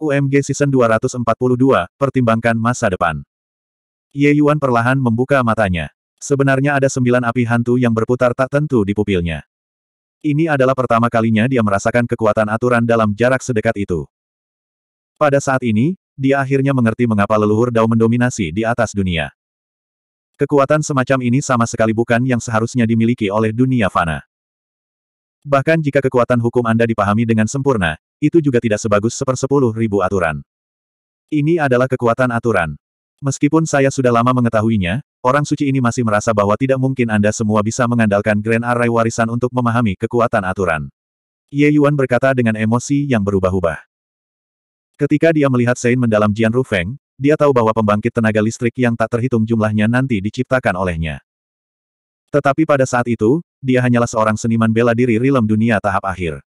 UMG Season 242, pertimbangkan masa depan. Ye Yuan perlahan membuka matanya. Sebenarnya ada sembilan api hantu yang berputar tak tentu di pupilnya. Ini adalah pertama kalinya dia merasakan kekuatan aturan dalam jarak sedekat itu. Pada saat ini, dia akhirnya mengerti mengapa leluhur Dao mendominasi di atas dunia. Kekuatan semacam ini sama sekali bukan yang seharusnya dimiliki oleh dunia fana. Bahkan jika kekuatan hukum Anda dipahami dengan sempurna, itu juga tidak sebagus sepersepuluh ribu aturan. Ini adalah kekuatan aturan. Meskipun saya sudah lama mengetahuinya, orang suci ini masih merasa bahwa tidak mungkin Anda semua bisa mengandalkan Grand Array warisan untuk memahami kekuatan aturan. Ye Yuan berkata dengan emosi yang berubah-ubah. Ketika dia melihat Sein mendalam Jian Rufeng, dia tahu bahwa pembangkit tenaga listrik yang tak terhitung jumlahnya nanti diciptakan olehnya. Tetapi pada saat itu, dia hanyalah seorang seniman bela diri rilem dunia tahap akhir.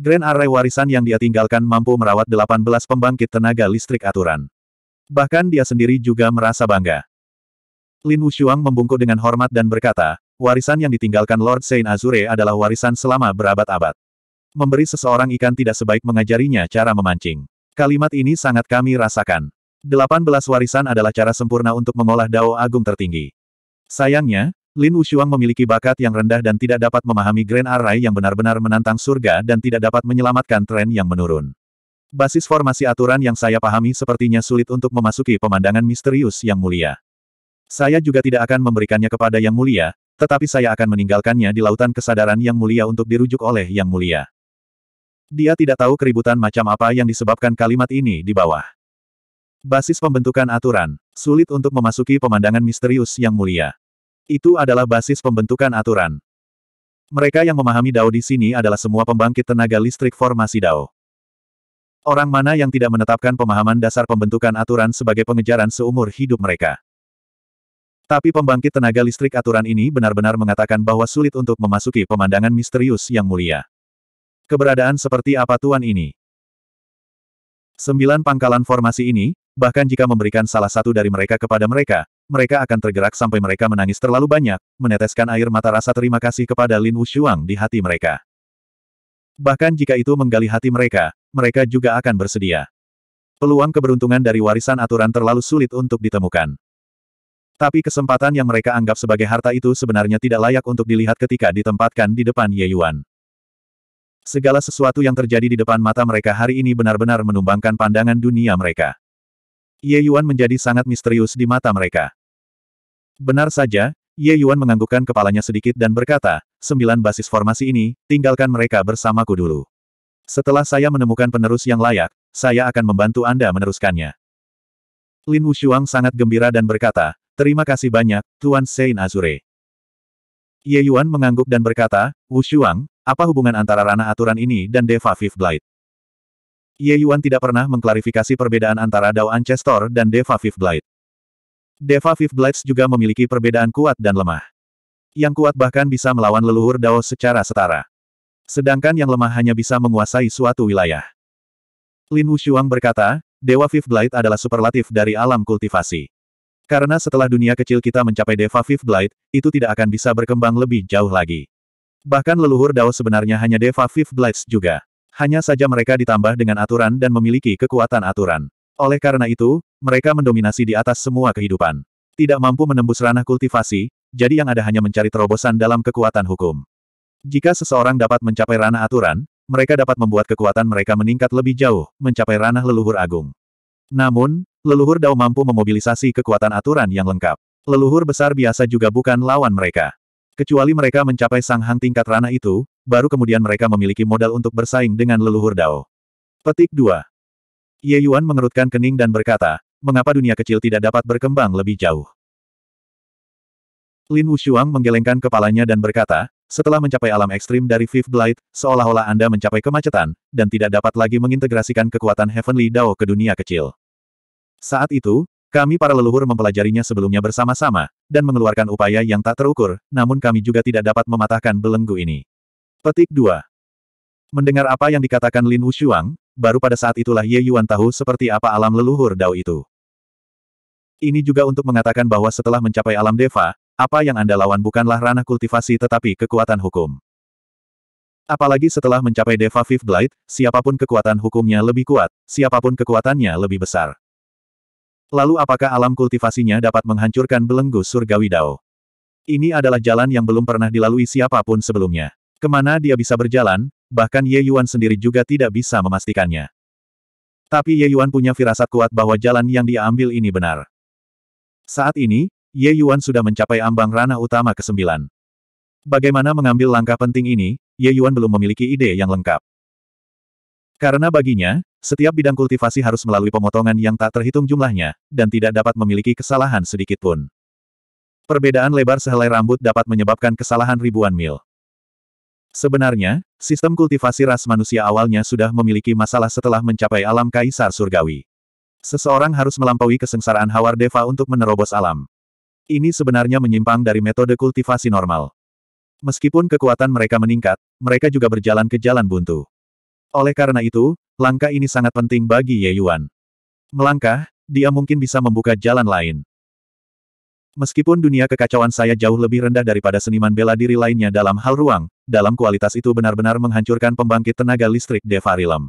Grand Array warisan yang dia tinggalkan mampu merawat 18 pembangkit tenaga listrik aturan. Bahkan dia sendiri juga merasa bangga. Lin Wushuang membungkuk dengan hormat dan berkata, warisan yang ditinggalkan Lord Saint Azure adalah warisan selama berabad-abad. Memberi seseorang ikan tidak sebaik mengajarinya cara memancing. Kalimat ini sangat kami rasakan. 18 warisan adalah cara sempurna untuk mengolah dao agung tertinggi. Sayangnya, Lin Wushuang memiliki bakat yang rendah dan tidak dapat memahami Grand Array yang benar-benar menantang surga dan tidak dapat menyelamatkan tren yang menurun. Basis formasi aturan yang saya pahami sepertinya sulit untuk memasuki pemandangan misterius yang mulia. Saya juga tidak akan memberikannya kepada yang mulia, tetapi saya akan meninggalkannya di lautan kesadaran yang mulia untuk dirujuk oleh yang mulia. Dia tidak tahu keributan macam apa yang disebabkan kalimat ini di bawah. Basis pembentukan aturan, sulit untuk memasuki pemandangan misterius yang mulia. Itu adalah basis pembentukan aturan. Mereka yang memahami Dao di sini adalah semua pembangkit tenaga listrik formasi Dao. Orang mana yang tidak menetapkan pemahaman dasar pembentukan aturan sebagai pengejaran seumur hidup mereka. Tapi pembangkit tenaga listrik aturan ini benar-benar mengatakan bahwa sulit untuk memasuki pemandangan misterius yang mulia. Keberadaan seperti apa tuan ini? Sembilan pangkalan formasi ini, bahkan jika memberikan salah satu dari mereka kepada mereka, mereka akan tergerak sampai mereka menangis terlalu banyak, meneteskan air mata rasa terima kasih kepada Lin Wushuang di hati mereka. Bahkan jika itu menggali hati mereka, mereka juga akan bersedia. Peluang keberuntungan dari warisan aturan terlalu sulit untuk ditemukan. Tapi kesempatan yang mereka anggap sebagai harta itu sebenarnya tidak layak untuk dilihat ketika ditempatkan di depan Ye Yuan. Segala sesuatu yang terjadi di depan mata mereka hari ini benar-benar menumbangkan pandangan dunia mereka. Ye Yuan menjadi sangat misterius di mata mereka. Benar saja, Ye Yuan menganggukkan kepalanya sedikit dan berkata, sembilan basis formasi ini, tinggalkan mereka bersamaku dulu. Setelah saya menemukan penerus yang layak, saya akan membantu Anda meneruskannya. Lin Wushuang sangat gembira dan berkata, terima kasih banyak, Tuan Sein Azure. Ye Yuan mengangguk dan berkata, Wushuang, apa hubungan antara ranah aturan ini dan Deva Fifth Blade? Ye Yuan tidak pernah mengklarifikasi perbedaan antara Dao Ancestor dan Deva Fifth Blade. Deva Fifth Blades juga memiliki perbedaan kuat dan lemah. Yang kuat bahkan bisa melawan leluhur Dao secara setara. Sedangkan yang lemah hanya bisa menguasai suatu wilayah. Lin Wushuang berkata, Dewa Fifth Blight adalah superlatif dari alam kultivasi. Karena setelah dunia kecil kita mencapai Dewa Fifth Blight, itu tidak akan bisa berkembang lebih jauh lagi. Bahkan leluhur Dao sebenarnya hanya Dewa Fifth Blades juga. Hanya saja mereka ditambah dengan aturan dan memiliki kekuatan aturan. Oleh karena itu, mereka mendominasi di atas semua kehidupan. Tidak mampu menembus ranah kultivasi, jadi yang ada hanya mencari terobosan dalam kekuatan hukum. Jika seseorang dapat mencapai ranah aturan, mereka dapat membuat kekuatan mereka meningkat lebih jauh, mencapai ranah leluhur agung. Namun, leluhur Dao mampu memobilisasi kekuatan aturan yang lengkap. Leluhur besar biasa juga bukan lawan mereka. Kecuali mereka mencapai sang sanghang tingkat ranah itu, baru kemudian mereka memiliki modal untuk bersaing dengan leluhur Dao. Petik 2. Ye Yuan mengerutkan kening dan berkata, mengapa dunia kecil tidak dapat berkembang lebih jauh? Lin Wushuang menggelengkan kepalanya dan berkata, setelah mencapai alam ekstrim dari Fifth Blight, seolah-olah Anda mencapai kemacetan, dan tidak dapat lagi mengintegrasikan kekuatan Heavenly Dao ke dunia kecil. Saat itu, kami para leluhur mempelajarinya sebelumnya bersama-sama, dan mengeluarkan upaya yang tak terukur, namun kami juga tidak dapat mematahkan belenggu ini. Petik 2. Mendengar apa yang dikatakan Lin Wushuang, baru pada saat itulah Ye Yuan tahu seperti apa alam leluhur Dao itu. Ini juga untuk mengatakan bahwa setelah mencapai alam Deva, apa yang Anda lawan bukanlah ranah kultivasi tetapi kekuatan hukum. Apalagi setelah mencapai Deva Fifth Blight, siapapun kekuatan hukumnya lebih kuat, siapapun kekuatannya lebih besar. Lalu apakah alam kultivasinya dapat menghancurkan belenggu surgawi Dao? Ini adalah jalan yang belum pernah dilalui siapapun sebelumnya. Kemana dia bisa berjalan, bahkan Ye Yuan sendiri juga tidak bisa memastikannya. Tapi Ye Yuan punya firasat kuat bahwa jalan yang dia ambil ini benar. Saat ini, Ye Yuan sudah mencapai ambang ranah utama ke-9. Bagaimana mengambil langkah penting ini, Ye Yuan belum memiliki ide yang lengkap. Karena baginya, setiap bidang kultivasi harus melalui pemotongan yang tak terhitung jumlahnya, dan tidak dapat memiliki kesalahan sedikitpun. Perbedaan lebar sehelai rambut dapat menyebabkan kesalahan ribuan mil. Sebenarnya, sistem kultivasi ras manusia awalnya sudah memiliki masalah setelah mencapai alam kaisar surgawi. Seseorang harus melampaui kesengsaraan Hawar Deva untuk menerobos alam. Ini sebenarnya menyimpang dari metode kultivasi normal. Meskipun kekuatan mereka meningkat, mereka juga berjalan ke jalan buntu. Oleh karena itu, langkah ini sangat penting bagi Ye Yuan. Melangkah, dia mungkin bisa membuka jalan lain. Meskipun dunia kekacauan saya jauh lebih rendah daripada seniman bela diri lainnya dalam hal ruang, dalam kualitas itu benar-benar menghancurkan pembangkit tenaga listrik Devarilem.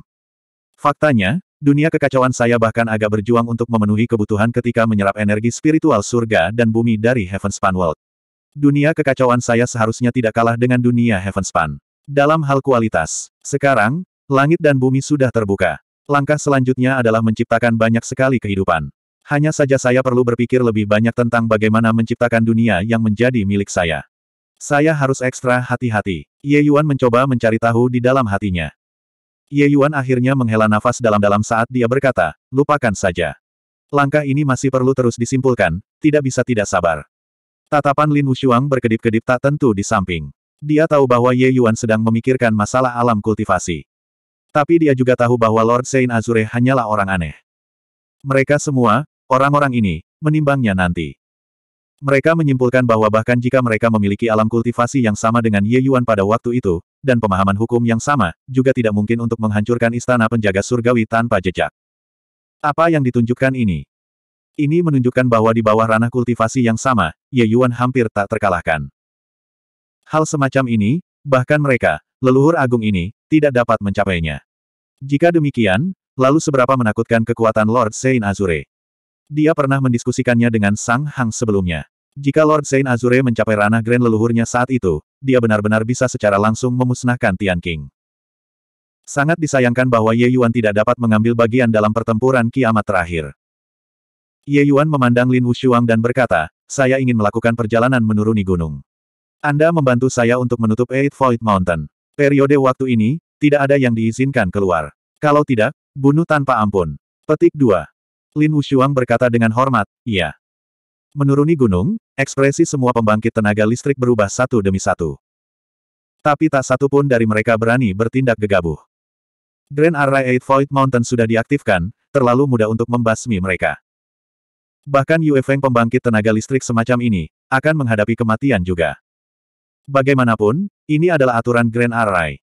Faktanya, dunia kekacauan saya bahkan agak berjuang untuk memenuhi kebutuhan ketika menyerap energi spiritual surga dan bumi dari Heavenspan World. Dunia kekacauan saya seharusnya tidak kalah dengan dunia Heavenspan. Dalam hal kualitas, sekarang, langit dan bumi sudah terbuka. Langkah selanjutnya adalah menciptakan banyak sekali kehidupan. Hanya saja saya perlu berpikir lebih banyak tentang bagaimana menciptakan dunia yang menjadi milik saya. Saya harus ekstra hati-hati. Ye Yuan mencoba mencari tahu di dalam hatinya. Ye Yuan akhirnya menghela nafas dalam-dalam saat dia berkata, lupakan saja. Langkah ini masih perlu terus disimpulkan, tidak bisa tidak sabar. Tatapan Lin Wushuang berkedip-kedip tak tentu di samping. Dia tahu bahwa Ye Yuan sedang memikirkan masalah alam kultivasi. Tapi dia juga tahu bahwa Lord Saint Azure hanyalah orang aneh. Mereka semua, Orang-orang ini, menimbangnya nanti. Mereka menyimpulkan bahwa bahkan jika mereka memiliki alam kultivasi yang sama dengan Ye Yuan pada waktu itu, dan pemahaman hukum yang sama, juga tidak mungkin untuk menghancurkan istana penjaga surgawi tanpa jejak. Apa yang ditunjukkan ini? Ini menunjukkan bahwa di bawah ranah kultivasi yang sama, Ye Yuan hampir tak terkalahkan. Hal semacam ini, bahkan mereka, leluhur agung ini, tidak dapat mencapainya. Jika demikian, lalu seberapa menakutkan kekuatan Lord Saint Azure? Dia pernah mendiskusikannya dengan Sang Hang sebelumnya. Jika Lord Saint Azure mencapai ranah grand leluhurnya saat itu, dia benar-benar bisa secara langsung memusnahkan Tian King. Sangat disayangkan bahwa Ye Yuan tidak dapat mengambil bagian dalam pertempuran kiamat terakhir. Ye Yuan memandang Lin Wushuang dan berkata, saya ingin melakukan perjalanan menuruni gunung. Anda membantu saya untuk menutup Eight Void Mountain. Periode waktu ini, tidak ada yang diizinkan keluar. Kalau tidak, bunuh tanpa ampun. Petik 2. Lin Wushuang berkata dengan hormat, iya. Menuruni gunung, ekspresi semua pembangkit tenaga listrik berubah satu demi satu. Tapi tak satu pun dari mereka berani bertindak gegabah. Grand Array 8 Void Mountain sudah diaktifkan, terlalu mudah untuk membasmi mereka. Bahkan Yue Feng pembangkit tenaga listrik semacam ini, akan menghadapi kematian juga. Bagaimanapun, ini adalah aturan Grand Array.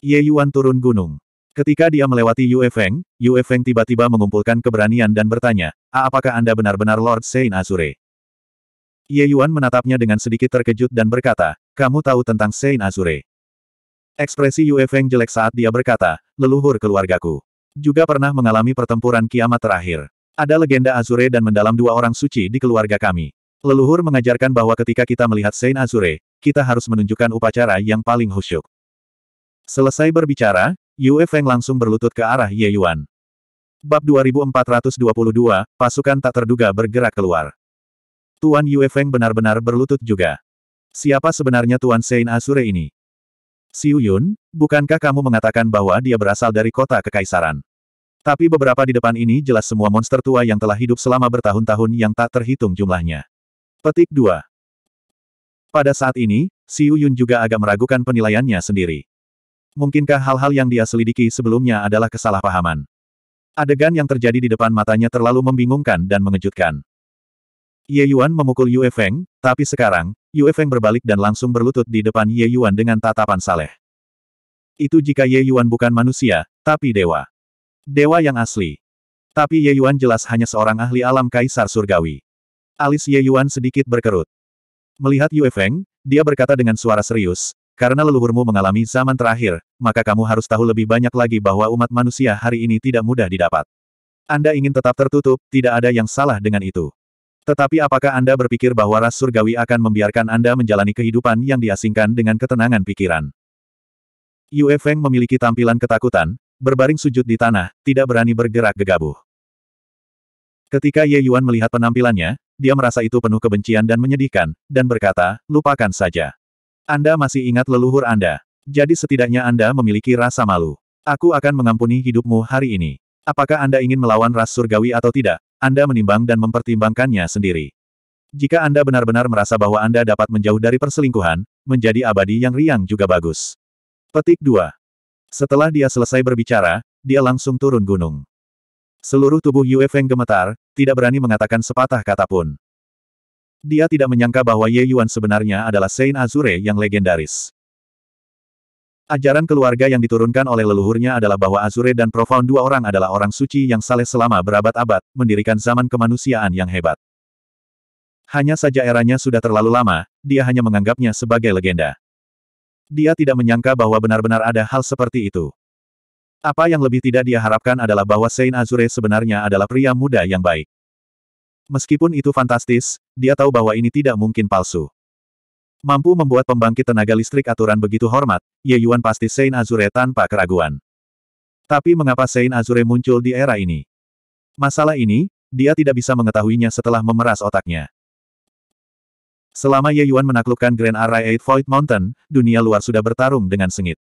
Ye Yuan turun gunung. Ketika dia melewati Yue Feng, Yue Feng tiba-tiba mengumpulkan keberanian dan bertanya, A apakah Anda benar-benar Lord Sein Azure? Ye Yuan menatapnya dengan sedikit terkejut dan berkata, kamu tahu tentang Sein Azure. Ekspresi Yue Feng jelek saat dia berkata, leluhur keluargaku. Juga pernah mengalami pertempuran kiamat terakhir. Ada legenda Azure dan mendalam dua orang suci di keluarga kami. Leluhur mengajarkan bahwa ketika kita melihat Sein Azure, kita harus menunjukkan upacara yang paling khusyuk. Selesai berbicara, Yue Feng langsung berlutut ke arah Ye Yuan. Bab 2422, pasukan tak terduga bergerak keluar. Tuan Yue Feng benar-benar berlutut juga. Siapa sebenarnya Tuan Sein Asure ini? Si Yun, bukankah kamu mengatakan bahwa dia berasal dari kota kekaisaran? Tapi beberapa di depan ini jelas semua monster tua yang telah hidup selama bertahun-tahun yang tak terhitung jumlahnya. Petik 2. Pada saat ini, Si Yun juga agak meragukan penilaiannya sendiri mungkinkah hal-hal yang dia selidiki sebelumnya adalah kesalahpahaman? Adegan yang terjadi di depan matanya terlalu membingungkan dan mengejutkan. Ye Yuan memukul Yue Feng, tapi sekarang, Yue Feng berbalik dan langsung berlutut di depan Ye Yuan dengan tatapan saleh. Itu jika Ye Yuan bukan manusia, tapi dewa. Dewa yang asli. Tapi Ye Yuan jelas hanya seorang ahli alam kaisar surgawi. Alis Ye Yuan sedikit berkerut. Melihat Yue Feng, dia berkata dengan suara serius, karena leluhurmu mengalami zaman terakhir, maka kamu harus tahu lebih banyak lagi bahwa umat manusia hari ini tidak mudah didapat. Anda ingin tetap tertutup, tidak ada yang salah dengan itu. Tetapi apakah Anda berpikir bahwa ras surgawi akan membiarkan Anda menjalani kehidupan yang diasingkan dengan ketenangan pikiran? Yue Feng memiliki tampilan ketakutan, berbaring sujud di tanah, tidak berani bergerak gegabah. Ketika Ye Yuan melihat penampilannya, dia merasa itu penuh kebencian dan menyedihkan, dan berkata, lupakan saja. Anda masih ingat leluhur Anda. Jadi setidaknya Anda memiliki rasa malu. Aku akan mengampuni hidupmu hari ini. Apakah Anda ingin melawan ras surgawi atau tidak, Anda menimbang dan mempertimbangkannya sendiri. Jika Anda benar-benar merasa bahwa Anda dapat menjauh dari perselingkuhan, menjadi abadi yang riang juga bagus. Petik 2. Setelah dia selesai berbicara, dia langsung turun gunung. Seluruh tubuh Yue Feng gemetar, tidak berani mengatakan sepatah kata pun. Dia tidak menyangka bahwa Ye Yuan sebenarnya adalah Saint Azure yang legendaris. Ajaran keluarga yang diturunkan oleh leluhurnya adalah bahwa Azure dan Profound dua orang adalah orang suci yang saleh selama berabad-abad, mendirikan zaman kemanusiaan yang hebat. Hanya saja eranya sudah terlalu lama, dia hanya menganggapnya sebagai legenda. Dia tidak menyangka bahwa benar-benar ada hal seperti itu. Apa yang lebih tidak dia harapkan adalah bahwa Saint Azure sebenarnya adalah pria muda yang baik. Meskipun itu fantastis, dia tahu bahwa ini tidak mungkin palsu. Mampu membuat pembangkit tenaga listrik aturan begitu hormat, Ye Yuan pasti Saint Azure tanpa keraguan. Tapi mengapa Saint Azure muncul di era ini? Masalah ini, dia tidak bisa mengetahuinya setelah memeras otaknya. Selama Ye Yuan menaklukkan Grand Array Eight Void Mountain, dunia luar sudah bertarung dengan sengit.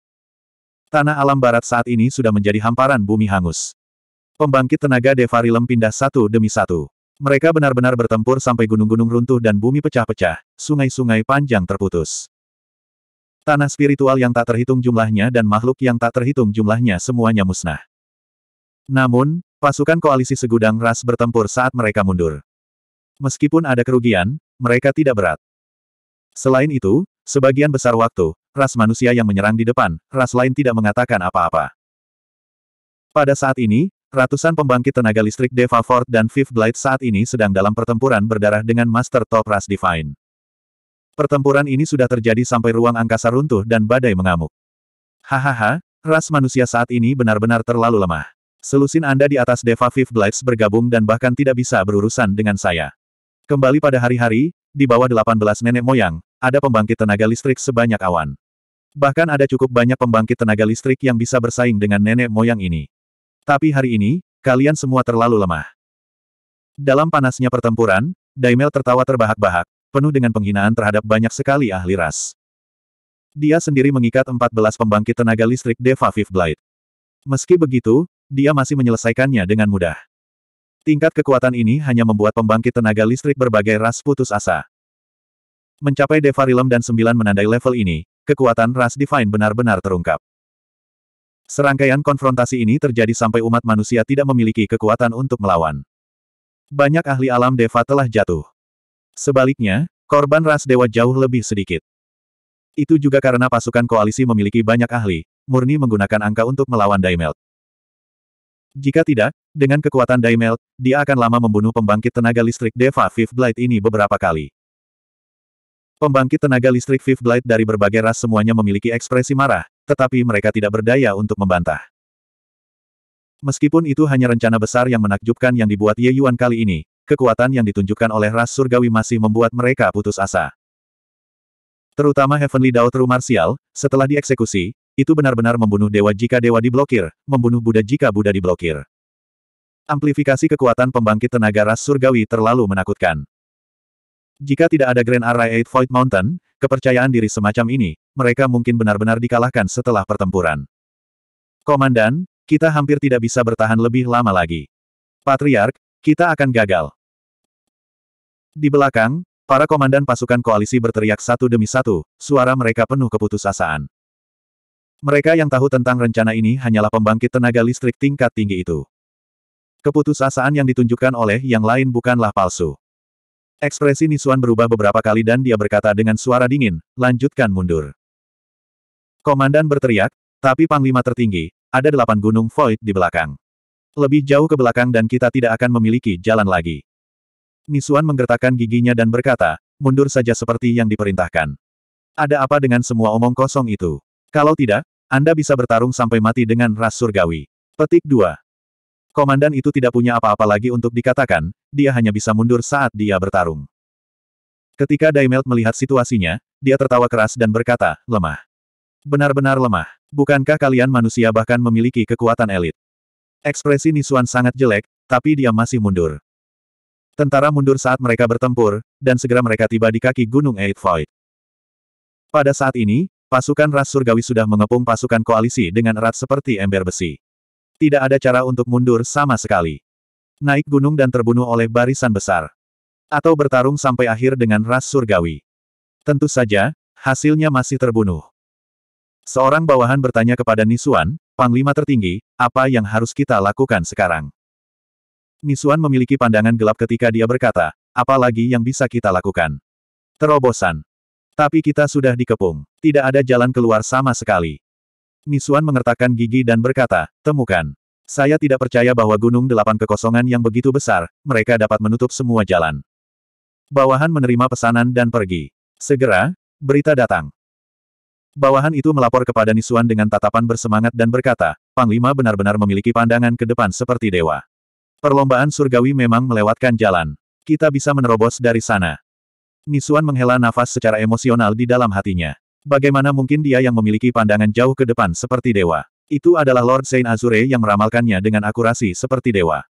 Tanah alam barat saat ini sudah menjadi hamparan bumi hangus. Pembangkit tenaga Devarilem pindah satu demi satu. Mereka benar-benar bertempur sampai gunung-gunung runtuh dan bumi pecah-pecah, sungai-sungai panjang terputus. Tanah spiritual yang tak terhitung jumlahnya dan makhluk yang tak terhitung jumlahnya semuanya musnah. Namun, pasukan koalisi segudang ras bertempur saat mereka mundur. Meskipun ada kerugian, mereka tidak berat. Selain itu, sebagian besar waktu, ras manusia yang menyerang di depan, ras lain tidak mengatakan apa-apa. Pada saat ini, Ratusan pembangkit tenaga listrik Deva Ford dan Fifth Blade saat ini sedang dalam pertempuran berdarah dengan Master Top Ras Divine. Pertempuran ini sudah terjadi sampai ruang angkasa runtuh dan badai mengamuk. Hahaha, ras manusia saat ini benar-benar terlalu lemah. Selusin Anda di atas Deva Fifth Blades bergabung dan bahkan tidak bisa berurusan dengan saya. Kembali pada hari-hari, di bawah 18 nenek moyang, ada pembangkit tenaga listrik sebanyak awan. Bahkan ada cukup banyak pembangkit tenaga listrik yang bisa bersaing dengan nenek moyang ini. Tapi hari ini, kalian semua terlalu lemah. Dalam panasnya pertempuran, Daimel tertawa terbahak-bahak, penuh dengan penghinaan terhadap banyak sekali ahli ras. Dia sendiri mengikat 14 pembangkit tenaga listrik Deva Fifth Blade. Meski begitu, dia masih menyelesaikannya dengan mudah. Tingkat kekuatan ini hanya membuat pembangkit tenaga listrik berbagai ras putus asa. Mencapai Deva Realm dan 9 menandai level ini, kekuatan ras Divine benar-benar terungkap. Serangkaian konfrontasi ini terjadi sampai umat manusia tidak memiliki kekuatan untuk melawan. Banyak ahli alam Deva telah jatuh. Sebaliknya, korban ras dewa jauh lebih sedikit. Itu juga karena pasukan koalisi memiliki banyak ahli, murni menggunakan angka untuk melawan Daimel. Jika tidak, dengan kekuatan Daimel, dia akan lama membunuh pembangkit tenaga listrik Deva Fifth Blight ini beberapa kali. Pembangkit tenaga listrik Fifth Blight dari berbagai ras semuanya memiliki ekspresi marah, tetapi mereka tidak berdaya untuk membantah. Meskipun itu hanya rencana besar yang menakjubkan yang dibuat Ye Yuan kali ini, kekuatan yang ditunjukkan oleh ras surgawi masih membuat mereka putus asa. Terutama Heavenly Dao True Martial, setelah dieksekusi, itu benar-benar membunuh dewa jika dewa diblokir, membunuh Buddha jika Buddha diblokir. Amplifikasi kekuatan pembangkit tenaga ras surgawi terlalu menakutkan. Jika tidak ada Grand Array Eight Void Mountain, kepercayaan diri semacam ini, mereka mungkin benar-benar dikalahkan setelah pertempuran. Komandan, kita hampir tidak bisa bertahan lebih lama lagi. Patriark, kita akan gagal. Di belakang, para komandan pasukan koalisi berteriak satu demi satu, suara mereka penuh keputusasaan. Mereka yang tahu tentang rencana ini hanyalah pembangkit tenaga listrik tingkat tinggi itu. Keputusasaan yang ditunjukkan oleh yang lain bukanlah palsu. Ekspresi Nisuan berubah beberapa kali dan dia berkata dengan suara dingin, lanjutkan mundur. Komandan berteriak, tapi Panglima tertinggi, ada delapan gunung void di belakang. Lebih jauh ke belakang dan kita tidak akan memiliki jalan lagi. Nisuan menggertakkan giginya dan berkata, mundur saja seperti yang diperintahkan. Ada apa dengan semua omong kosong itu? Kalau tidak, Anda bisa bertarung sampai mati dengan ras surgawi. Petik 2. Komandan itu tidak punya apa-apa lagi untuk dikatakan, dia hanya bisa mundur saat dia bertarung. Ketika Daimelt melihat situasinya, dia tertawa keras dan berkata, lemah. Benar-benar lemah. Bukankah kalian manusia bahkan memiliki kekuatan elit? Ekspresi Nisuan sangat jelek, tapi dia masih mundur. Tentara mundur saat mereka bertempur, dan segera mereka tiba di kaki Gunung Eight Void. Pada saat ini, pasukan ras surgawi sudah mengepung pasukan koalisi dengan erat seperti ember besi. Tidak ada cara untuk mundur sama sekali. Naik gunung dan terbunuh oleh barisan besar. Atau bertarung sampai akhir dengan ras surgawi. Tentu saja, hasilnya masih terbunuh. Seorang bawahan bertanya kepada Nisuan, Panglima tertinggi, apa yang harus kita lakukan sekarang? Nisuan memiliki pandangan gelap ketika dia berkata, apa lagi yang bisa kita lakukan? Terobosan. Tapi kita sudah dikepung. Tidak ada jalan keluar sama sekali. Nisuan mengertakkan gigi dan berkata, temukan. Saya tidak percaya bahwa gunung delapan kekosongan yang begitu besar, mereka dapat menutup semua jalan. Bawahan menerima pesanan dan pergi. Segera, berita datang. Bawahan itu melapor kepada Nisuan dengan tatapan bersemangat dan berkata, Panglima benar-benar memiliki pandangan ke depan seperti dewa. Perlombaan surgawi memang melewatkan jalan. Kita bisa menerobos dari sana. Nisuan menghela nafas secara emosional di dalam hatinya. Bagaimana mungkin dia yang memiliki pandangan jauh ke depan seperti dewa? Itu adalah Lord Saint Azure yang meramalkannya dengan akurasi seperti dewa.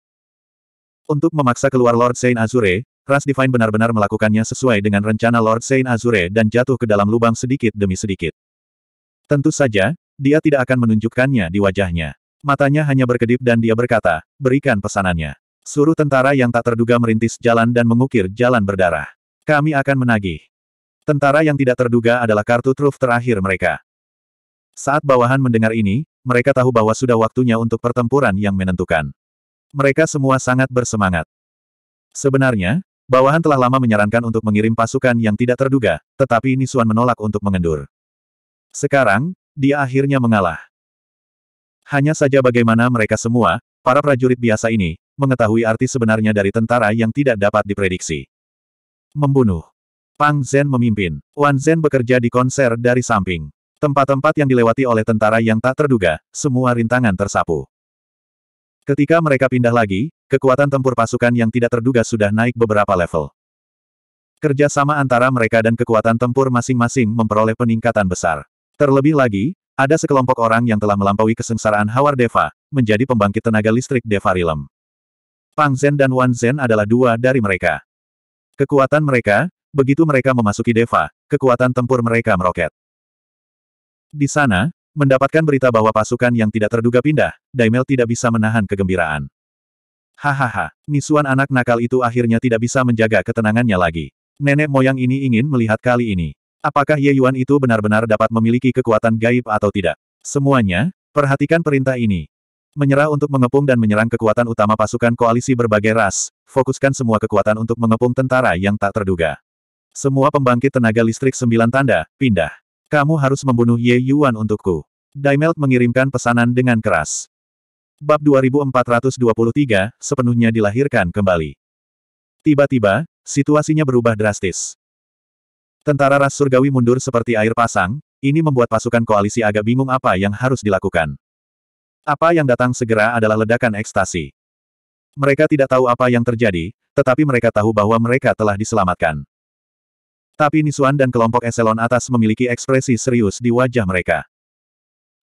Untuk memaksa keluar Lord Saint Azure, Ras Divine benar-benar melakukannya sesuai dengan rencana Lord Saint Azure dan jatuh ke dalam lubang sedikit demi sedikit. Tentu saja, dia tidak akan menunjukkannya di wajahnya. Matanya hanya berkedip dan dia berkata, berikan pesanannya. Suruh tentara yang tak terduga merintis jalan dan mengukir jalan berdarah. Kami akan menagih. Tentara yang tidak terduga adalah kartu truf terakhir mereka. Saat bawahan mendengar ini, mereka tahu bahwa sudah waktunya untuk pertempuran yang menentukan. Mereka semua sangat bersemangat. Sebenarnya, bawahan telah lama menyarankan untuk mengirim pasukan yang tidak terduga, tetapi Nisuan menolak untuk mengendur. Sekarang, dia akhirnya mengalah. Hanya saja bagaimana mereka semua, para prajurit biasa ini, mengetahui arti sebenarnya dari tentara yang tidak dapat diprediksi. Membunuh. Pang Zen memimpin. Wan Zen bekerja di konser dari samping. Tempat-tempat yang dilewati oleh tentara yang tak terduga, semua rintangan tersapu. Ketika mereka pindah lagi, kekuatan tempur pasukan yang tidak terduga sudah naik beberapa level. Kerjasama antara mereka dan kekuatan tempur masing-masing memperoleh peningkatan besar. Terlebih lagi, ada sekelompok orang yang telah melampaui kesengsaraan Hawar Deva, menjadi pembangkit tenaga listrik Deva Rilem. Pang Zen dan Wan Zen adalah dua dari mereka. Kekuatan mereka, Begitu mereka memasuki Deva, kekuatan tempur mereka meroket. Di sana, mendapatkan berita bahwa pasukan yang tidak terduga pindah, Daimel tidak bisa menahan kegembiraan. Hahaha, nisuan anak nakal itu akhirnya tidak bisa menjaga ketenangannya lagi. Nenek moyang ini ingin melihat kali ini. Apakah Ye Yuan itu benar-benar dapat memiliki kekuatan gaib atau tidak? Semuanya, perhatikan perintah ini. Menyerah untuk mengepung dan menyerang kekuatan utama pasukan koalisi berbagai ras, fokuskan semua kekuatan untuk mengepung tentara yang tak terduga. Semua pembangkit tenaga listrik sembilan tanda, pindah. Kamu harus membunuh Ye Yuan untukku. Daimelt mengirimkan pesanan dengan keras. Bab 2423, sepenuhnya dilahirkan kembali. Tiba-tiba, situasinya berubah drastis. Tentara ras surgawi mundur seperti air pasang, ini membuat pasukan koalisi agak bingung apa yang harus dilakukan. Apa yang datang segera adalah ledakan ekstasi. Mereka tidak tahu apa yang terjadi, tetapi mereka tahu bahwa mereka telah diselamatkan. Tapi Nisuan dan kelompok eselon atas memiliki ekspresi serius di wajah mereka.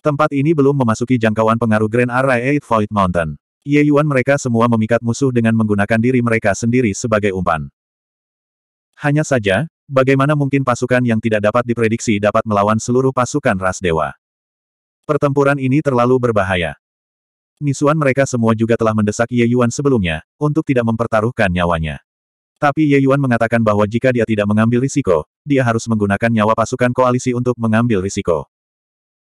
Tempat ini belum memasuki jangkauan pengaruh Grand Array Eight Void Mountain. Ye Yuan mereka semua memikat musuh dengan menggunakan diri mereka sendiri sebagai umpan. Hanya saja, bagaimana mungkin pasukan yang tidak dapat diprediksi dapat melawan seluruh pasukan ras dewa? Pertempuran ini terlalu berbahaya. Nisuan mereka semua juga telah mendesak Ye Yuan sebelumnya, untuk tidak mempertaruhkan nyawanya. Tapi Ye Yuan mengatakan bahwa jika dia tidak mengambil risiko, dia harus menggunakan nyawa pasukan koalisi untuk mengambil risiko.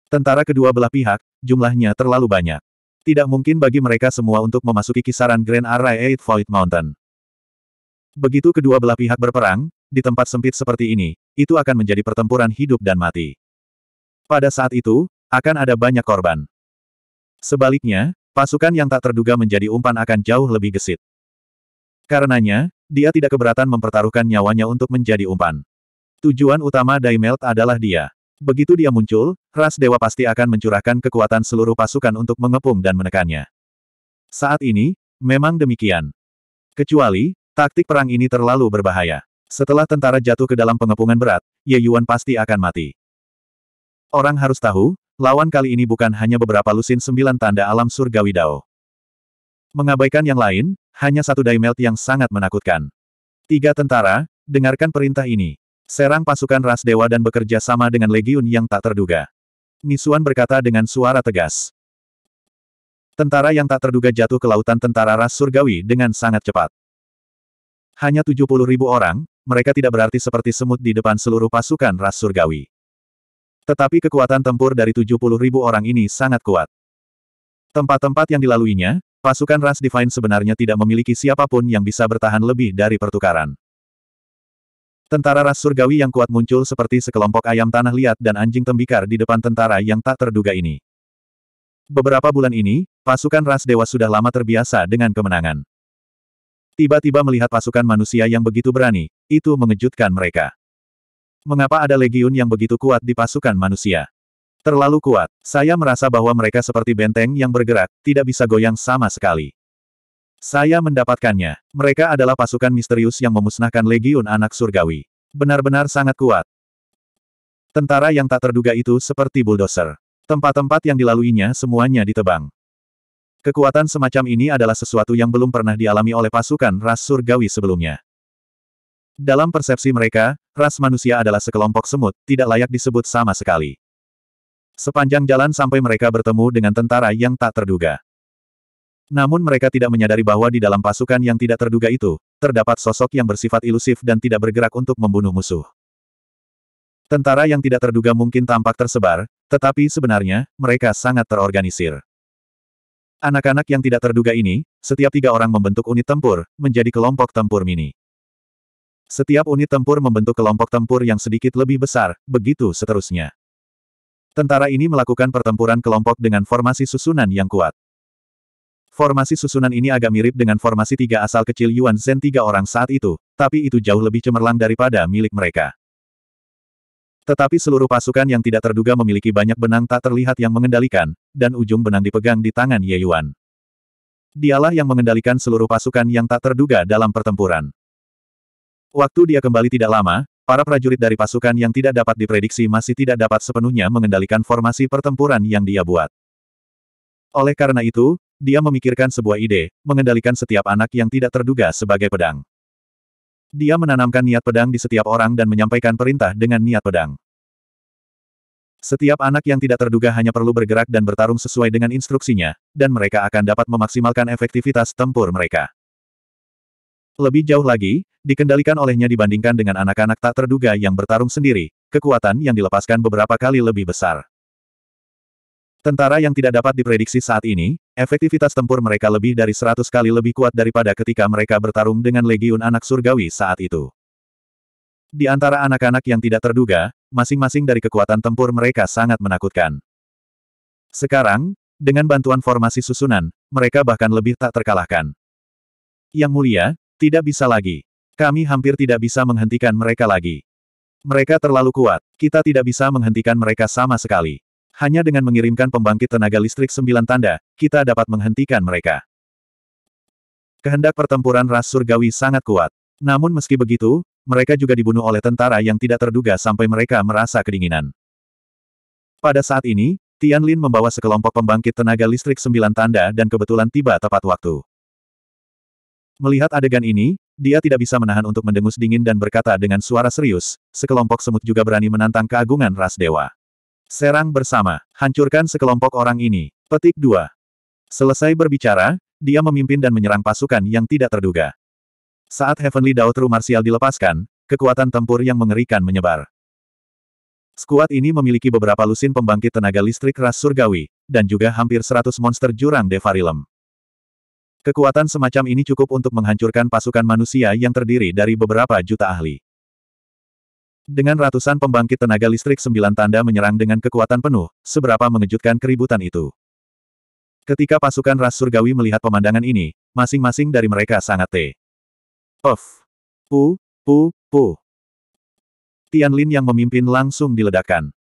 Tentara kedua belah pihak, jumlahnya terlalu banyak. Tidak mungkin bagi mereka semua untuk memasuki kisaran Grand Array Eight Void Mountain. Begitu kedua belah pihak berperang, di tempat sempit seperti ini, itu akan menjadi pertempuran hidup dan mati. Pada saat itu, akan ada banyak korban. Sebaliknya, pasukan yang tak terduga menjadi umpan akan jauh lebih gesit. Karenanya, dia tidak keberatan mempertaruhkan nyawanya untuk menjadi umpan. Tujuan utama Daimelt adalah dia. Begitu dia muncul, ras dewa pasti akan mencurahkan kekuatan seluruh pasukan untuk mengepung dan menekannya. Saat ini, memang demikian. Kecuali, taktik perang ini terlalu berbahaya. Setelah tentara jatuh ke dalam pengepungan berat, Ye Yuan pasti akan mati. Orang harus tahu, lawan kali ini bukan hanya beberapa lusin sembilan tanda alam surgawi Dao. Mengabaikan yang lain, hanya satu daimelt yang sangat menakutkan. Tiga tentara, dengarkan perintah ini. Serang pasukan ras dewa dan bekerja sama dengan legiun yang tak terduga. Nisuan berkata dengan suara tegas. Tentara yang tak terduga jatuh ke lautan tentara ras surgawi dengan sangat cepat. Hanya 70 ribu orang, mereka tidak berarti seperti semut di depan seluruh pasukan ras surgawi. Tetapi kekuatan tempur dari 70 ribu orang ini sangat kuat. Tempat-tempat yang dilaluinya, Pasukan ras Divine sebenarnya tidak memiliki siapapun yang bisa bertahan lebih dari pertukaran. Tentara ras surgawi yang kuat muncul seperti sekelompok ayam tanah liat dan anjing tembikar di depan tentara yang tak terduga ini. Beberapa bulan ini, pasukan ras dewa sudah lama terbiasa dengan kemenangan. Tiba-tiba melihat pasukan manusia yang begitu berani, itu mengejutkan mereka. Mengapa ada legiun yang begitu kuat di pasukan manusia? Terlalu kuat. Saya merasa bahwa mereka seperti benteng yang bergerak, tidak bisa goyang sama sekali. Saya mendapatkannya. Mereka adalah pasukan misterius yang memusnahkan Legiun Anak Surgawi. Benar-benar sangat kuat. Tentara yang tak terduga itu seperti bulldozer. Tempat-tempat yang dilaluinya semuanya ditebang. Kekuatan semacam ini adalah sesuatu yang belum pernah dialami oleh pasukan ras surgawi sebelumnya. Dalam persepsi mereka, ras manusia adalah sekelompok semut, tidak layak disebut sama sekali. Sepanjang jalan sampai mereka bertemu dengan tentara yang tak terduga. Namun mereka tidak menyadari bahwa di dalam pasukan yang tidak terduga itu, terdapat sosok yang bersifat ilusif dan tidak bergerak untuk membunuh musuh. Tentara yang tidak terduga mungkin tampak tersebar, tetapi sebenarnya, mereka sangat terorganisir. Anak-anak yang tidak terduga ini, setiap tiga orang membentuk unit tempur, menjadi kelompok tempur mini. Setiap unit tempur membentuk kelompok tempur yang sedikit lebih besar, begitu seterusnya. Tentara ini melakukan pertempuran kelompok dengan formasi susunan yang kuat. Formasi susunan ini agak mirip dengan formasi tiga asal kecil Yuan Zhen tiga orang saat itu, tapi itu jauh lebih cemerlang daripada milik mereka. Tetapi seluruh pasukan yang tidak terduga memiliki banyak benang tak terlihat yang mengendalikan, dan ujung benang dipegang di tangan Ye Yuan. Dialah yang mengendalikan seluruh pasukan yang tak terduga dalam pertempuran. Waktu dia kembali tidak lama, Para prajurit dari pasukan yang tidak dapat diprediksi masih tidak dapat sepenuhnya mengendalikan formasi pertempuran yang dia buat. Oleh karena itu, dia memikirkan sebuah ide, mengendalikan setiap anak yang tidak terduga sebagai pedang. Dia menanamkan niat pedang di setiap orang dan menyampaikan perintah dengan niat pedang. Setiap anak yang tidak terduga hanya perlu bergerak dan bertarung sesuai dengan instruksinya, dan mereka akan dapat memaksimalkan efektivitas tempur mereka. Lebih jauh lagi, dikendalikan olehnya dibandingkan dengan anak-anak tak terduga yang bertarung sendiri, kekuatan yang dilepaskan beberapa kali lebih besar. Tentara yang tidak dapat diprediksi saat ini, efektivitas tempur mereka lebih dari 100 kali lebih kuat daripada ketika mereka bertarung dengan legiun anak surgawi saat itu. Di antara anak-anak yang tidak terduga, masing-masing dari kekuatan tempur mereka sangat menakutkan. Sekarang, dengan bantuan formasi susunan, mereka bahkan lebih tak terkalahkan. Yang mulia, tidak bisa lagi. Kami hampir tidak bisa menghentikan mereka lagi. Mereka terlalu kuat. Kita tidak bisa menghentikan mereka sama sekali. Hanya dengan mengirimkan pembangkit tenaga listrik sembilan tanda, kita dapat menghentikan mereka. Kehendak pertempuran ras surgawi sangat kuat. Namun meski begitu, mereka juga dibunuh oleh tentara yang tidak terduga sampai mereka merasa kedinginan. Pada saat ini, Tian Lin membawa sekelompok pembangkit tenaga listrik sembilan tanda dan kebetulan tiba tepat waktu. Melihat adegan ini, dia tidak bisa menahan untuk mendengus dingin dan berkata dengan suara serius, sekelompok semut juga berani menantang keagungan ras dewa. Serang bersama, hancurkan sekelompok orang ini. Petik 2. Selesai berbicara, dia memimpin dan menyerang pasukan yang tidak terduga. Saat Heavenly Dao True Martial dilepaskan, kekuatan tempur yang mengerikan menyebar. Skuad ini memiliki beberapa lusin pembangkit tenaga listrik ras surgawi, dan juga hampir 100 monster jurang Devarilem. Kekuatan semacam ini cukup untuk menghancurkan pasukan manusia yang terdiri dari beberapa juta ahli. Dengan ratusan pembangkit tenaga listrik sembilan tanda menyerang dengan kekuatan penuh, seberapa mengejutkan keributan itu. Ketika pasukan ras surgawi melihat pemandangan ini, masing-masing dari mereka sangat te. Of. Pu, pu, pu. Tianlin yang memimpin langsung diledakkan.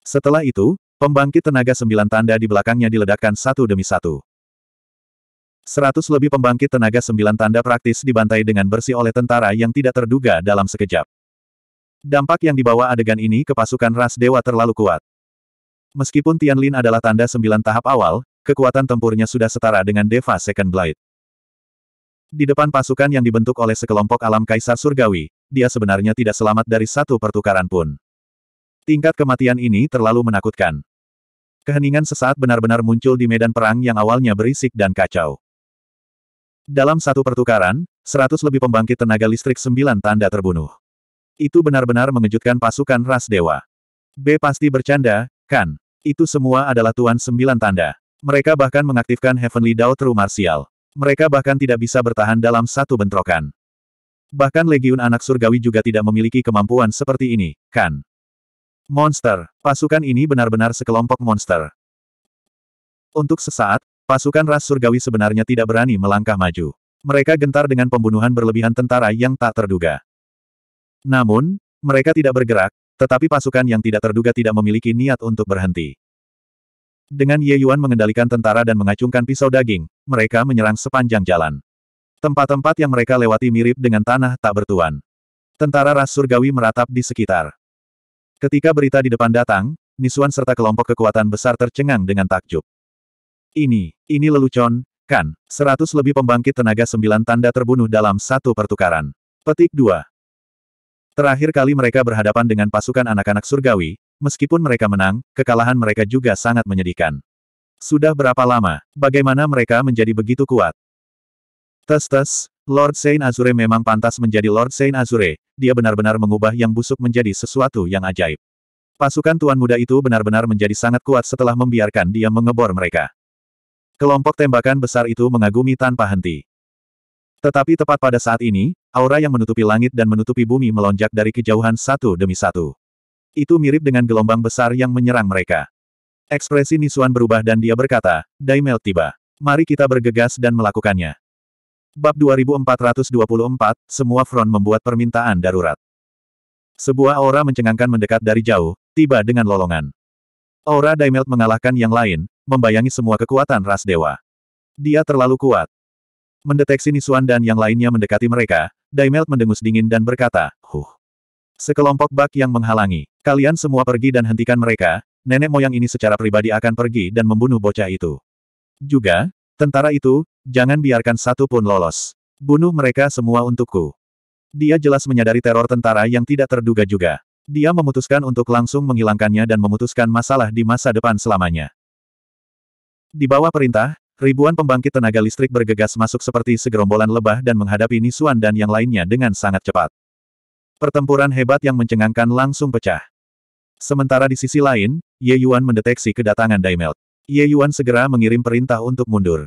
Setelah itu, pembangkit tenaga sembilan tanda di belakangnya diledakkan satu demi satu. Seratus lebih pembangkit tenaga sembilan tanda praktis dibantai dengan bersih oleh tentara yang tidak terduga dalam sekejap. Dampak yang dibawa adegan ini ke pasukan ras dewa terlalu kuat. Meskipun Tianlin adalah tanda sembilan tahap awal, kekuatan tempurnya sudah setara dengan Deva Second Blade. Di depan pasukan yang dibentuk oleh sekelompok alam kaisar surgawi, dia sebenarnya tidak selamat dari satu pertukaran pun. Tingkat kematian ini terlalu menakutkan. Keheningan sesaat benar-benar muncul di medan perang yang awalnya berisik dan kacau. Dalam satu pertukaran, seratus lebih pembangkit tenaga listrik sembilan tanda terbunuh. Itu benar-benar mengejutkan pasukan ras dewa. B pasti bercanda, kan? Itu semua adalah tuan sembilan tanda. Mereka bahkan mengaktifkan Heavenly Dao True Martial. Mereka bahkan tidak bisa bertahan dalam satu bentrokan. Bahkan Legiun Anak Surgawi juga tidak memiliki kemampuan seperti ini, kan? Monster. Pasukan ini benar-benar sekelompok monster. Untuk sesaat, Pasukan ras surgawi sebenarnya tidak berani melangkah maju. Mereka gentar dengan pembunuhan berlebihan tentara yang tak terduga. Namun, mereka tidak bergerak, tetapi pasukan yang tidak terduga tidak memiliki niat untuk berhenti. Dengan Ye Yuan mengendalikan tentara dan mengacungkan pisau daging, mereka menyerang sepanjang jalan. Tempat-tempat yang mereka lewati mirip dengan tanah tak bertuan. Tentara ras surgawi meratap di sekitar. Ketika berita di depan datang, Nisuan serta kelompok kekuatan besar tercengang dengan takjub. Ini, ini lelucon, kan? Seratus lebih pembangkit tenaga sembilan tanda terbunuh dalam satu pertukaran. Petik 2. Terakhir kali mereka berhadapan dengan pasukan anak-anak surgawi, meskipun mereka menang, kekalahan mereka juga sangat menyedihkan. Sudah berapa lama, bagaimana mereka menjadi begitu kuat? Tes-tes, Lord Saint Azure memang pantas menjadi Lord Saint Azure, dia benar-benar mengubah yang busuk menjadi sesuatu yang ajaib. Pasukan Tuan Muda itu benar-benar menjadi sangat kuat setelah membiarkan dia mengebor mereka. Kelompok tembakan besar itu mengagumi tanpa henti. Tetapi tepat pada saat ini, aura yang menutupi langit dan menutupi bumi melonjak dari kejauhan satu demi satu. Itu mirip dengan gelombang besar yang menyerang mereka. Ekspresi Nisuan berubah dan dia berkata, Daimel tiba. Mari kita bergegas dan melakukannya. Bab 2424, semua front membuat permintaan darurat. Sebuah aura mencengangkan mendekat dari jauh, tiba dengan lolongan. Aura Daimelt mengalahkan yang lain, membayangi semua kekuatan ras dewa. Dia terlalu kuat. Mendeteksi Nisuan dan yang lainnya mendekati mereka, Daimelt mendengus dingin dan berkata, Huh. Sekelompok bak yang menghalangi. Kalian semua pergi dan hentikan mereka, nenek moyang ini secara pribadi akan pergi dan membunuh bocah itu. Juga, tentara itu, jangan biarkan satu pun lolos. Bunuh mereka semua untukku. Dia jelas menyadari teror tentara yang tidak terduga juga. Dia memutuskan untuk langsung menghilangkannya dan memutuskan masalah di masa depan selamanya. Di bawah perintah, ribuan pembangkit tenaga listrik bergegas masuk seperti segerombolan lebah dan menghadapi Nisuan dan yang lainnya dengan sangat cepat. Pertempuran hebat yang mencengangkan langsung pecah. Sementara di sisi lain, Ye Yuan mendeteksi kedatangan Daimelt. Ye Yuan segera mengirim perintah untuk mundur.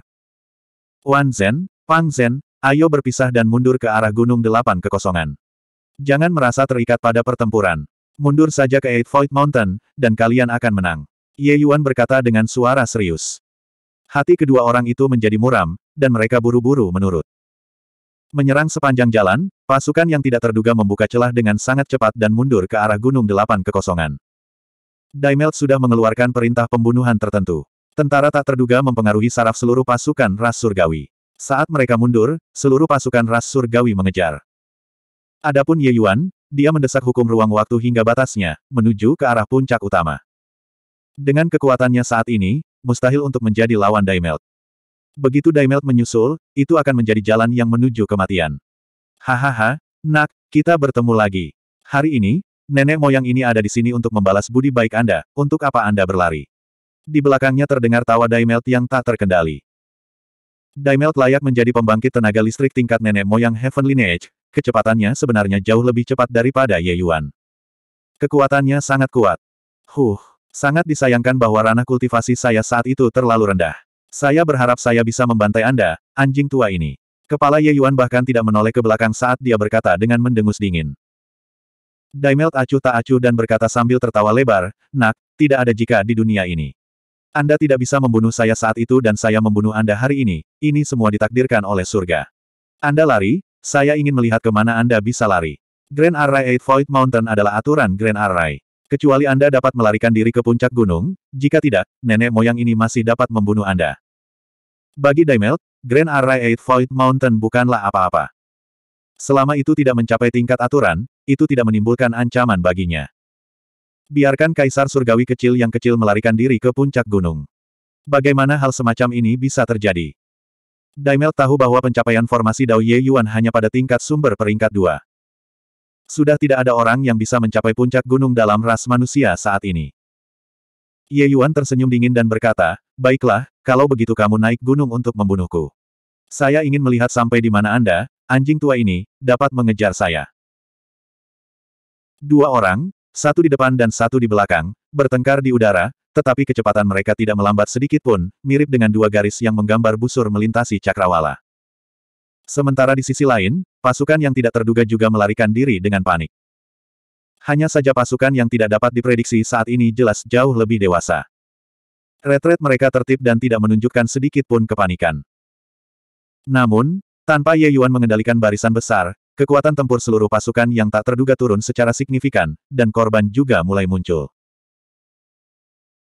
Wan Zhen, Pang Zhen, ayo berpisah dan mundur ke arah Gunung Delapan Kekosongan. Jangan merasa terikat pada pertempuran. Mundur saja ke Eight Void Mountain, dan kalian akan menang. Ye Yuan berkata dengan suara serius. Hati kedua orang itu menjadi muram, dan mereka buru-buru menurut. Menyerang sepanjang jalan, pasukan yang tidak terduga membuka celah dengan sangat cepat dan mundur ke arah Gunung Delapan Kekosongan. Daimelt sudah mengeluarkan perintah pembunuhan tertentu. Tentara tak terduga mempengaruhi saraf seluruh pasukan ras surgawi. Saat mereka mundur, seluruh pasukan ras surgawi mengejar. Adapun Ye Yuan, dia mendesak hukum ruang waktu hingga batasnya, menuju ke arah puncak utama. Dengan kekuatannya saat ini, mustahil untuk menjadi lawan Daimelt. Begitu Daimelt menyusul, itu akan menjadi jalan yang menuju kematian. Hahaha, nak, kita bertemu lagi. Hari ini, nenek moyang ini ada di sini untuk membalas budi baik Anda, untuk apa Anda berlari. Di belakangnya terdengar tawa Daimelt yang tak terkendali. Daimelt layak menjadi pembangkit tenaga listrik tingkat nenek moyang Heaven Lineage, kecepatannya sebenarnya jauh lebih cepat daripada Ye Yuan. Kekuatannya sangat kuat. Huh. Sangat disayangkan bahwa ranah kultivasi saya saat itu terlalu rendah. Saya berharap saya bisa membantai Anda, anjing tua ini. Kepala Ye Yuan bahkan tidak menoleh ke belakang saat dia berkata dengan mendengus dingin. Daimelt acuh tak acuh dan berkata sambil tertawa lebar, Nak, tidak ada jika di dunia ini. Anda tidak bisa membunuh saya saat itu dan saya membunuh Anda hari ini, ini semua ditakdirkan oleh surga. Anda lari, saya ingin melihat kemana Anda bisa lari. Grand Array Void Mountain adalah aturan Grand Array. Kecuali Anda dapat melarikan diri ke puncak gunung, jika tidak, nenek moyang ini masih dapat membunuh Anda. Bagi Daimel, Grand Array Eight Void Mountain bukanlah apa-apa. Selama itu tidak mencapai tingkat aturan, itu tidak menimbulkan ancaman baginya. Biarkan kaisar surgawi kecil yang kecil melarikan diri ke puncak gunung. Bagaimana hal semacam ini bisa terjadi? Daimel tahu bahwa pencapaian formasi Dao Ye Yuan hanya pada tingkat sumber peringkat dua. Sudah tidak ada orang yang bisa mencapai puncak gunung dalam ras manusia saat ini. Ye Yuan tersenyum dingin dan berkata, Baiklah, kalau begitu kamu naik gunung untuk membunuhku. Saya ingin melihat sampai di mana Anda, anjing tua ini, dapat mengejar saya. Dua orang, satu di depan dan satu di belakang, bertengkar di udara, tetapi kecepatan mereka tidak melambat sedikit pun, mirip dengan dua garis yang menggambar busur melintasi cakrawala. Sementara di sisi lain, pasukan yang tidak terduga juga melarikan diri dengan panik. Hanya saja pasukan yang tidak dapat diprediksi saat ini jelas jauh lebih dewasa. Retret mereka tertib dan tidak menunjukkan sedikit pun kepanikan. Namun, tanpa Ye Yuan mengendalikan barisan besar, kekuatan tempur seluruh pasukan yang tak terduga turun secara signifikan, dan korban juga mulai muncul.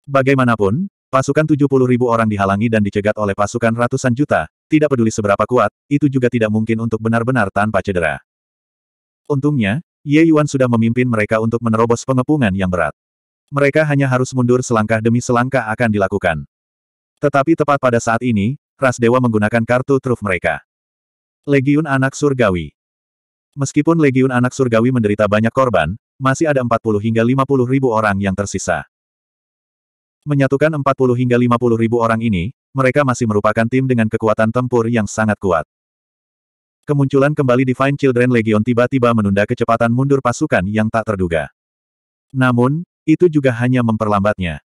Bagaimanapun, Pasukan 70 ribu orang dihalangi dan dicegat oleh pasukan ratusan juta, tidak peduli seberapa kuat, itu juga tidak mungkin untuk benar-benar tanpa cedera. Untungnya, Ye Yuan sudah memimpin mereka untuk menerobos pengepungan yang berat. Mereka hanya harus mundur selangkah demi selangkah akan dilakukan. Tetapi tepat pada saat ini, Ras Dewa menggunakan kartu truf mereka. Legiun Anak Surgawi Meskipun Legiun Anak Surgawi menderita banyak korban, masih ada 40 hingga 50 ribu orang yang tersisa menyatukan 40 hingga 50 ribu orang ini, mereka masih merupakan tim dengan kekuatan tempur yang sangat kuat. Kemunculan kembali Divine Children Legion tiba-tiba menunda kecepatan mundur pasukan yang tak terduga. Namun, itu juga hanya memperlambatnya.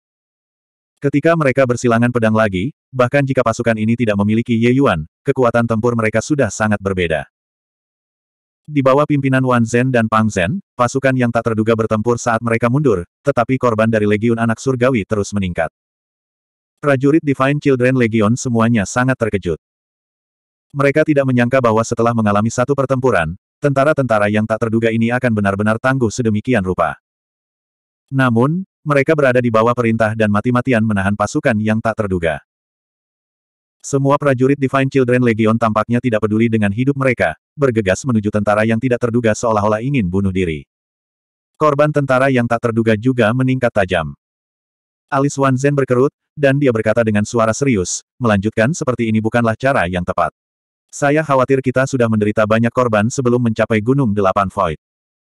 Ketika mereka bersilangan pedang lagi, bahkan jika pasukan ini tidak memiliki Ye Yuan, kekuatan tempur mereka sudah sangat berbeda. Di bawah pimpinan Wan Zen dan Pang Zen, pasukan yang tak terduga bertempur saat mereka mundur, tetapi korban dari Legiun Anak Surgawi terus meningkat. Prajurit Divine Children Legion semuanya sangat terkejut. Mereka tidak menyangka bahwa setelah mengalami satu pertempuran, tentara-tentara yang tak terduga ini akan benar-benar tangguh sedemikian rupa. Namun, mereka berada di bawah perintah dan mati-matian menahan pasukan yang tak terduga. Semua prajurit Divine Children Legion tampaknya tidak peduli dengan hidup mereka, bergegas menuju tentara yang tidak terduga seolah-olah ingin bunuh diri. Korban tentara yang tak terduga juga meningkat tajam. Alis Wan Zen berkerut, dan dia berkata dengan suara serius, melanjutkan seperti ini bukanlah cara yang tepat. Saya khawatir kita sudah menderita banyak korban sebelum mencapai Gunung Delapan Void.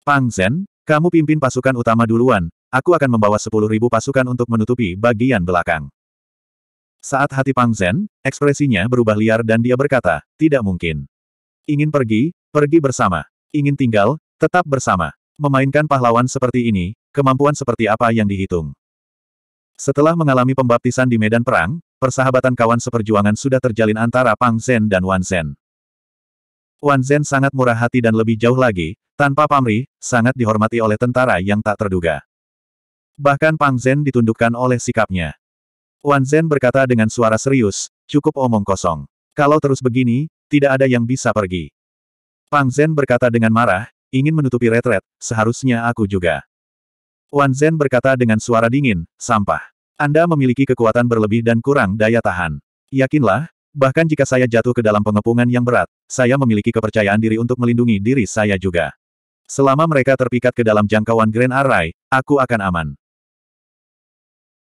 Pang Zen, kamu pimpin pasukan utama duluan, aku akan membawa sepuluh ribu pasukan untuk menutupi bagian belakang. Saat hati Pang Zen, ekspresinya berubah liar dan dia berkata, tidak mungkin. Ingin pergi, pergi bersama. Ingin tinggal, tetap bersama. Memainkan pahlawan seperti ini, kemampuan seperti apa yang dihitung. Setelah mengalami pembaptisan di medan perang, persahabatan kawan seperjuangan sudah terjalin antara Pang Zen dan Wan Zen. Wan Zen sangat murah hati dan lebih jauh lagi, tanpa pamrih, sangat dihormati oleh tentara yang tak terduga. Bahkan Pang Zen ditundukkan oleh sikapnya. Wan Zhen berkata dengan suara serius, cukup omong kosong. Kalau terus begini, tidak ada yang bisa pergi. Pang Zhen berkata dengan marah, ingin menutupi retret, seharusnya aku juga. Wan Zhen berkata dengan suara dingin, sampah. Anda memiliki kekuatan berlebih dan kurang daya tahan. Yakinlah, bahkan jika saya jatuh ke dalam pengepungan yang berat, saya memiliki kepercayaan diri untuk melindungi diri saya juga. Selama mereka terpikat ke dalam jangkauan Grand Array, aku akan aman.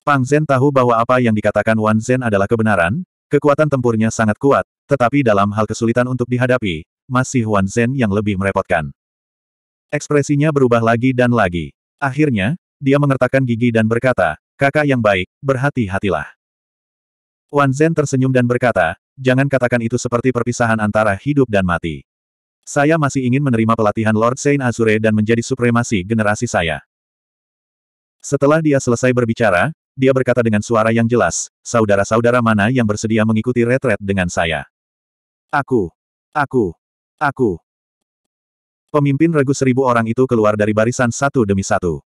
Pang Zhen tahu bahwa apa yang dikatakan Wan Zhen adalah kebenaran, kekuatan tempurnya sangat kuat, tetapi dalam hal kesulitan untuk dihadapi, masih Wan Zhen yang lebih merepotkan. Ekspresinya berubah lagi dan lagi. Akhirnya, dia mengertakkan gigi dan berkata, kakak yang baik, berhati-hatilah. Wan Zhen tersenyum dan berkata, jangan katakan itu seperti perpisahan antara hidup dan mati. Saya masih ingin menerima pelatihan Lord Saint Azure dan menjadi supremasi generasi saya. Setelah dia selesai berbicara, dia berkata dengan suara yang jelas, saudara-saudara mana yang bersedia mengikuti retret dengan saya? Aku! Aku! Aku! Pemimpin regu seribu orang itu keluar dari barisan satu demi satu.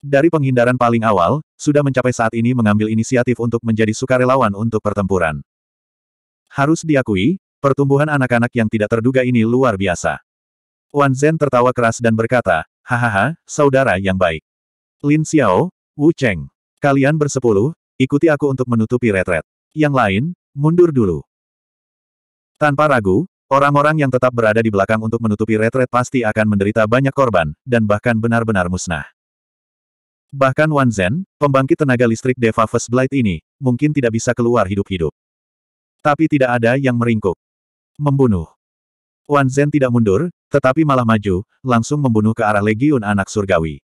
Dari penghindaran paling awal, sudah mencapai saat ini mengambil inisiatif untuk menjadi sukarelawan untuk pertempuran. Harus diakui, pertumbuhan anak-anak yang tidak terduga ini luar biasa. Wan Zhen tertawa keras dan berkata, Hahaha, saudara yang baik. Lin Xiao, Wu Cheng. Kalian bersepuluh, ikuti aku untuk menutupi retret. Yang lain, mundur dulu. Tanpa ragu, orang-orang yang tetap berada di belakang untuk menutupi retret pasti akan menderita banyak korban, dan bahkan benar-benar musnah. Bahkan Wan Zhen, pembangkit tenaga listrik Deva First Blight ini, mungkin tidak bisa keluar hidup-hidup. Tapi tidak ada yang meringkuk. Membunuh. Wan Zhen tidak mundur, tetapi malah maju, langsung membunuh ke arah Legiun Anak Surgawi.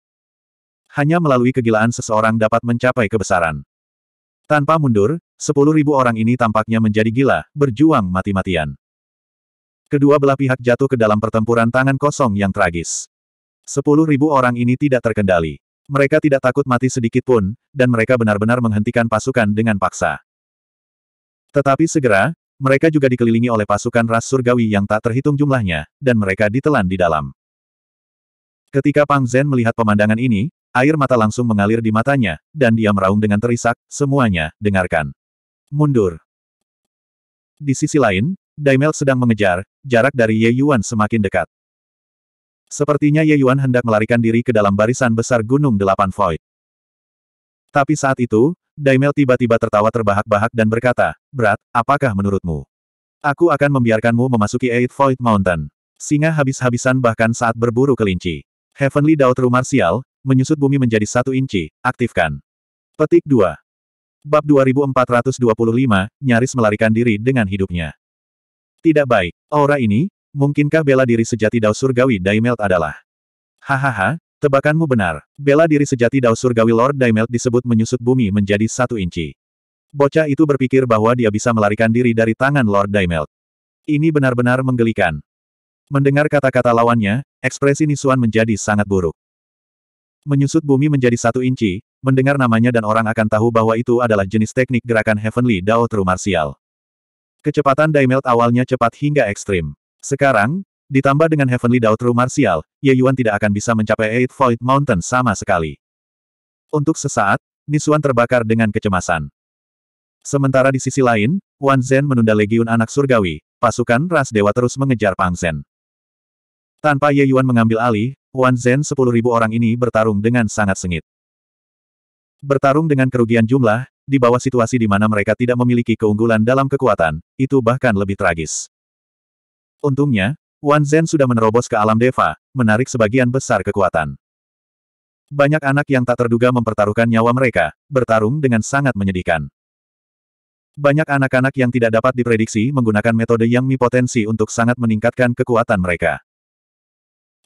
Hanya melalui kegilaan seseorang dapat mencapai kebesaran. Tanpa mundur, sepuluh ribu orang ini tampaknya menjadi gila, berjuang mati-matian. Kedua belah pihak jatuh ke dalam pertempuran tangan kosong yang tragis. Sepuluh ribu orang ini tidak terkendali. Mereka tidak takut mati sedikit pun, dan mereka benar-benar menghentikan pasukan dengan paksa. Tetapi segera, mereka juga dikelilingi oleh pasukan ras surgawi yang tak terhitung jumlahnya, dan mereka ditelan di dalam. Ketika Pang Zhen melihat pemandangan ini, Air mata langsung mengalir di matanya, dan dia meraung dengan terisak, semuanya, dengarkan. Mundur. Di sisi lain, Daimel sedang mengejar, jarak dari Ye Yuan semakin dekat. Sepertinya Ye Yuan hendak melarikan diri ke dalam barisan besar Gunung Delapan Void. Tapi saat itu, Daimel tiba-tiba tertawa terbahak-bahak dan berkata, Berat, apakah menurutmu? Aku akan membiarkanmu memasuki Eight Void Mountain. Singa habis-habisan bahkan saat berburu kelinci. Heavenly Dao True Martial, menyusut bumi menjadi satu inci, aktifkan. Petik 2. Bab 2425, nyaris melarikan diri dengan hidupnya. Tidak baik. Aura ini, mungkinkah bela diri sejati Dao Surgawi Daimelt adalah? Hahaha, tebakanmu benar. Bela diri sejati Dao Surgawi Lord Daimelt disebut menyusut bumi menjadi satu inci. Bocah itu berpikir bahwa dia bisa melarikan diri dari tangan Lord Daimelt. Ini benar-benar menggelikan. Mendengar kata-kata lawannya, ekspresi Nisuan menjadi sangat buruk. Menyusut bumi menjadi satu inci, mendengar namanya dan orang akan tahu bahwa itu adalah jenis teknik gerakan Heavenly Dao True Martial. Kecepatan Daimelt awalnya cepat hingga ekstrim. Sekarang, ditambah dengan Heavenly Dao True Martial, Ye Yuan tidak akan bisa mencapai Eight Void Mountain sama sekali. Untuk sesaat, Nisuan terbakar dengan kecemasan. Sementara di sisi lain, Wan Zhen menunda Legiun Anak Surgawi, pasukan ras dewa terus mengejar Pang Zhen. Tanpa Ye Yuan mengambil alih, Wan Zhen 10.000 orang ini bertarung dengan sangat sengit. Bertarung dengan kerugian jumlah, di bawah situasi di mana mereka tidak memiliki keunggulan dalam kekuatan, itu bahkan lebih tragis. Untungnya, Wan Zen sudah menerobos ke alam deva, menarik sebagian besar kekuatan. Banyak anak yang tak terduga mempertaruhkan nyawa mereka, bertarung dengan sangat menyedihkan. Banyak anak-anak yang tidak dapat diprediksi menggunakan metode yang mi potensi untuk sangat meningkatkan kekuatan mereka.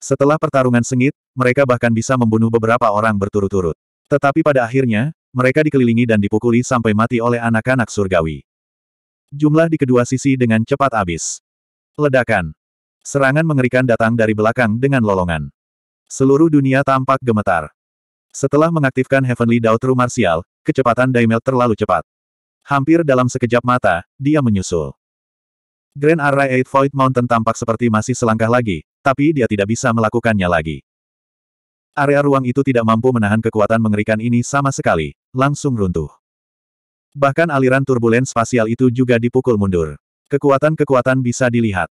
Setelah pertarungan sengit, mereka bahkan bisa membunuh beberapa orang berturut-turut. Tetapi pada akhirnya, mereka dikelilingi dan dipukuli sampai mati oleh anak-anak surgawi. Jumlah di kedua sisi dengan cepat habis. Ledakan. Serangan mengerikan datang dari belakang dengan lolongan. Seluruh dunia tampak gemetar. Setelah mengaktifkan Heavenly Dao True Martial, kecepatan Daimel terlalu cepat. Hampir dalam sekejap mata, dia menyusul. Grand Array Eight Void Mountain tampak seperti masih selangkah lagi, tapi dia tidak bisa melakukannya lagi. Area ruang itu tidak mampu menahan kekuatan mengerikan ini sama sekali, langsung runtuh. Bahkan aliran turbulen spasial itu juga dipukul mundur. Kekuatan-kekuatan bisa dilihat.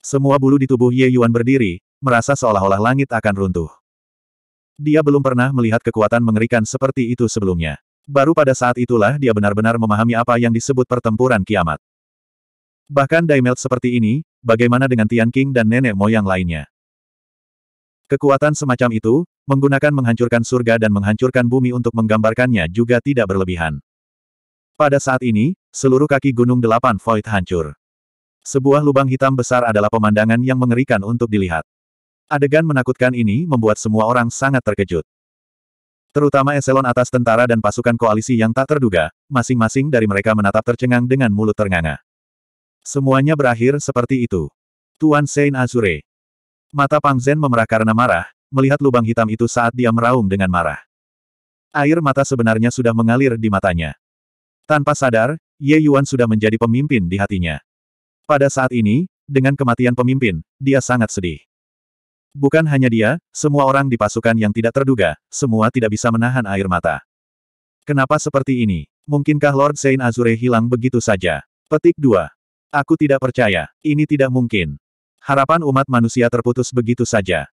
Semua bulu di tubuh Ye Yuan berdiri, merasa seolah-olah langit akan runtuh. Dia belum pernah melihat kekuatan mengerikan seperti itu sebelumnya. Baru pada saat itulah dia benar-benar memahami apa yang disebut pertempuran kiamat. Bahkan Daimelt seperti ini, bagaimana dengan Tian King dan nenek moyang lainnya? Kekuatan semacam itu, menggunakan menghancurkan surga dan menghancurkan bumi untuk menggambarkannya juga tidak berlebihan. Pada saat ini, seluruh kaki Gunung Delapan Void hancur. Sebuah lubang hitam besar adalah pemandangan yang mengerikan untuk dilihat. Adegan menakutkan ini membuat semua orang sangat terkejut terutama eselon atas tentara dan pasukan koalisi yang tak terduga, masing-masing dari mereka menatap tercengang dengan mulut ternganga. Semuanya berakhir seperti itu. Tuan Sein Azure. Mata Pang Zen memerah karena marah, melihat lubang hitam itu saat dia meraung dengan marah. Air mata sebenarnya sudah mengalir di matanya. Tanpa sadar, Ye Yuan sudah menjadi pemimpin di hatinya. Pada saat ini, dengan kematian pemimpin, dia sangat sedih. Bukan hanya dia, semua orang di pasukan yang tidak terduga, semua tidak bisa menahan air mata. Kenapa seperti ini? Mungkinkah Lord Sein Azure hilang begitu saja? Petik 2. Aku tidak percaya, ini tidak mungkin. Harapan umat manusia terputus begitu saja.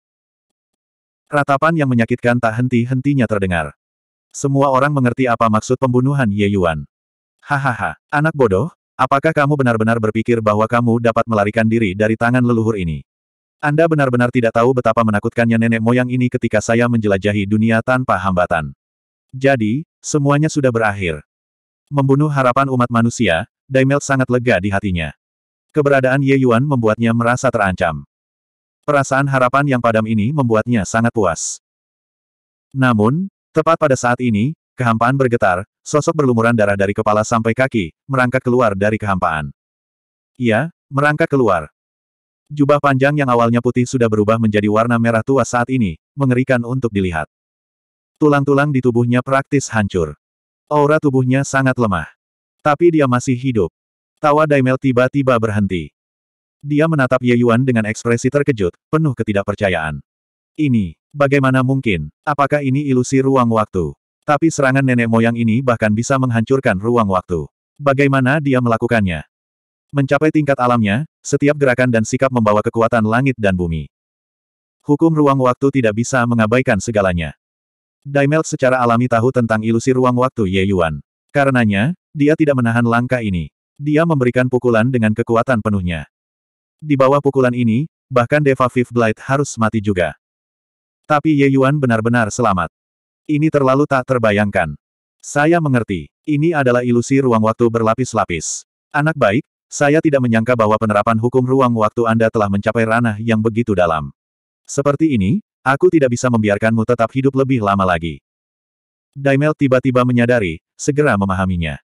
Ratapan yang menyakitkan tak henti-hentinya terdengar. Semua orang mengerti apa maksud pembunuhan Ye Yuan. Hahaha, anak bodoh, apakah kamu benar-benar berpikir bahwa kamu dapat melarikan diri dari tangan leluhur ini? Anda benar-benar tidak tahu betapa menakutkannya nenek moyang ini ketika saya menjelajahi dunia tanpa hambatan. Jadi, semuanya sudah berakhir membunuh harapan umat manusia, Daimel sangat lega di hatinya. Keberadaan Ye Yuan membuatnya merasa terancam. Perasaan harapan yang padam ini membuatnya sangat puas. Namun, tepat pada saat ini, kehampaan bergetar, sosok berlumuran darah dari kepala sampai kaki, merangkak keluar dari kehampaan. Ia, merangkak keluar. Jubah panjang yang awalnya putih sudah berubah menjadi warna merah tua saat ini, mengerikan untuk dilihat. Tulang-tulang di tubuhnya praktis hancur. Aura tubuhnya sangat lemah. Tapi dia masih hidup. Tawa Daimel tiba-tiba berhenti. Dia menatap Ye Yuan dengan ekspresi terkejut, penuh ketidakpercayaan. Ini, bagaimana mungkin? Apakah ini ilusi ruang waktu? Tapi serangan nenek moyang ini bahkan bisa menghancurkan ruang waktu. Bagaimana dia melakukannya? Mencapai tingkat alamnya, setiap gerakan dan sikap membawa kekuatan langit dan bumi. Hukum ruang waktu tidak bisa mengabaikan segalanya. Daimelt secara alami tahu tentang ilusi ruang waktu Ye Yuan. Karenanya, dia tidak menahan langkah ini. Dia memberikan pukulan dengan kekuatan penuhnya. Di bawah pukulan ini, bahkan Deva Fifth Blight harus mati juga. Tapi Ye Yuan benar-benar selamat. Ini terlalu tak terbayangkan. Saya mengerti. Ini adalah ilusi ruang waktu berlapis-lapis. Anak baik, saya tidak menyangka bahwa penerapan hukum ruang waktu Anda telah mencapai ranah yang begitu dalam. Seperti ini, Aku tidak bisa membiarkanmu tetap hidup lebih lama lagi. Daimel tiba-tiba menyadari, segera memahaminya.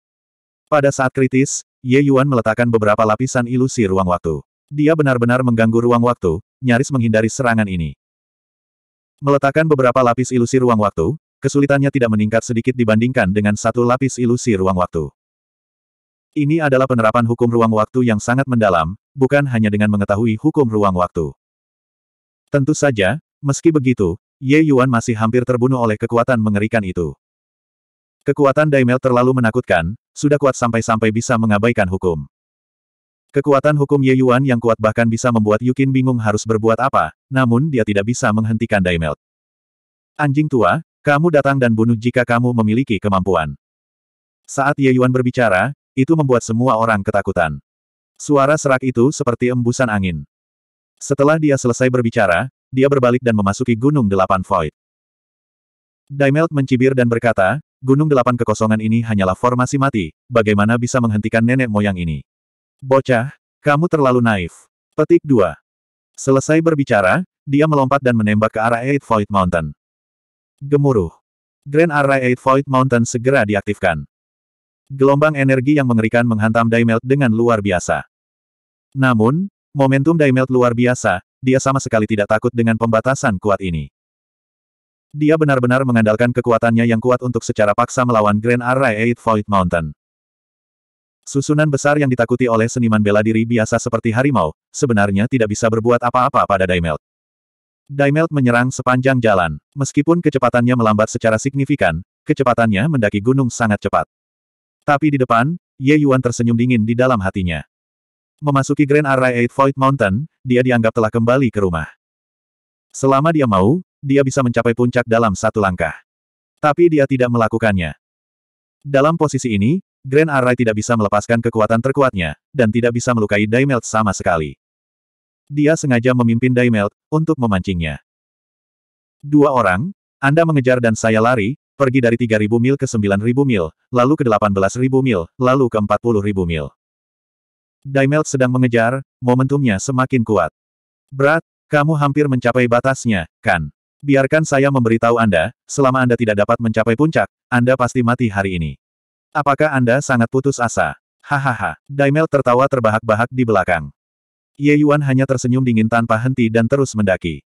Pada saat kritis, Ye Yuan meletakkan beberapa lapisan ilusi ruang waktu. Dia benar-benar mengganggu ruang waktu, nyaris menghindari serangan ini. Meletakkan beberapa lapis ilusi ruang waktu, kesulitannya tidak meningkat sedikit dibandingkan dengan satu lapis ilusi ruang waktu. Ini adalah penerapan hukum ruang waktu yang sangat mendalam, bukan hanya dengan mengetahui hukum ruang waktu. Tentu saja, Meski begitu, Ye Yuan masih hampir terbunuh oleh kekuatan mengerikan itu. Kekuatan Daimel terlalu menakutkan, sudah kuat sampai-sampai bisa mengabaikan hukum. Kekuatan hukum Ye Yuan yang kuat bahkan bisa membuat Yukin bingung harus berbuat apa, namun dia tidak bisa menghentikan Daimel. Anjing tua, kamu datang dan bunuh jika kamu memiliki kemampuan. Saat Ye Yuan berbicara, itu membuat semua orang ketakutan. Suara serak itu seperti embusan angin. Setelah dia selesai berbicara, dia berbalik dan memasuki Gunung Delapan Void. Daimelt mencibir dan berkata, Gunung Delapan Kekosongan ini hanyalah formasi mati, bagaimana bisa menghentikan nenek moyang ini? Bocah, kamu terlalu naif. Petik 2. Selesai berbicara, dia melompat dan menembak ke arah Eight Void Mountain. Gemuruh. Grand Array Eight Void Mountain segera diaktifkan. Gelombang energi yang mengerikan menghantam Daimelt dengan luar biasa. Namun, momentum Daimelt luar biasa, dia sama sekali tidak takut dengan pembatasan kuat ini. Dia benar-benar mengandalkan kekuatannya yang kuat untuk secara paksa melawan Grand Array Eight Void Mountain. Susunan besar yang ditakuti oleh seniman bela diri biasa seperti harimau, sebenarnya tidak bisa berbuat apa-apa pada Daimelt. Daimelt menyerang sepanjang jalan. Meskipun kecepatannya melambat secara signifikan, kecepatannya mendaki gunung sangat cepat. Tapi di depan, Ye Yuan tersenyum dingin di dalam hatinya. Memasuki Grand Array Eight Void Mountain, dia dianggap telah kembali ke rumah. Selama dia mau, dia bisa mencapai puncak dalam satu langkah. Tapi dia tidak melakukannya. Dalam posisi ini, Grand Array tidak bisa melepaskan kekuatan terkuatnya, dan tidak bisa melukai Daimelt sama sekali. Dia sengaja memimpin Daimelt, untuk memancingnya. Dua orang, Anda mengejar dan saya lari, pergi dari 3.000 mil ke 9.000 mil, lalu ke 18.000 mil, lalu ke 40.000 mil. Daimelt sedang mengejar, momentumnya semakin kuat. Berat, kamu hampir mencapai batasnya, kan? Biarkan saya memberitahu Anda, selama Anda tidak dapat mencapai puncak, Anda pasti mati hari ini. Apakah Anda sangat putus asa? Hahaha, Daimel tertawa terbahak-bahak di belakang. Ye Yuan hanya tersenyum dingin tanpa henti dan terus mendaki.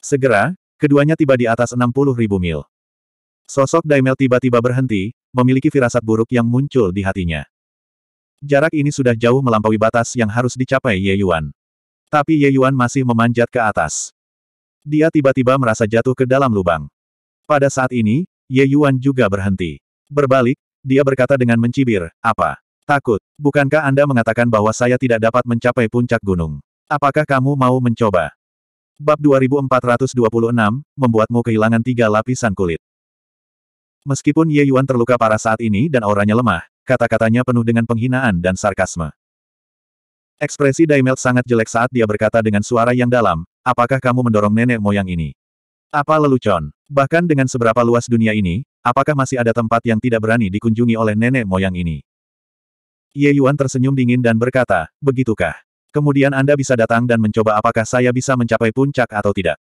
Segera, keduanya tiba di atas 60 ribu mil. Sosok Daimel tiba-tiba berhenti, memiliki firasat buruk yang muncul di hatinya. Jarak ini sudah jauh melampaui batas yang harus dicapai Ye Yuan. Tapi Ye Yuan masih memanjat ke atas. Dia tiba-tiba merasa jatuh ke dalam lubang. Pada saat ini, Ye Yuan juga berhenti. Berbalik, dia berkata dengan mencibir, apa? Takut, bukankah Anda mengatakan bahwa saya tidak dapat mencapai puncak gunung? Apakah kamu mau mencoba? Bab 2426, membuatmu kehilangan tiga lapisan kulit. Meskipun Ye Yuan terluka parah saat ini dan auranya lemah, Kata-katanya penuh dengan penghinaan dan sarkasme. Ekspresi Daimelt sangat jelek saat dia berkata dengan suara yang dalam, apakah kamu mendorong nenek moyang ini? Apa lelucon? Bahkan dengan seberapa luas dunia ini, apakah masih ada tempat yang tidak berani dikunjungi oleh nenek moyang ini? Ye Yuan tersenyum dingin dan berkata, begitukah? Kemudian Anda bisa datang dan mencoba apakah saya bisa mencapai puncak atau tidak.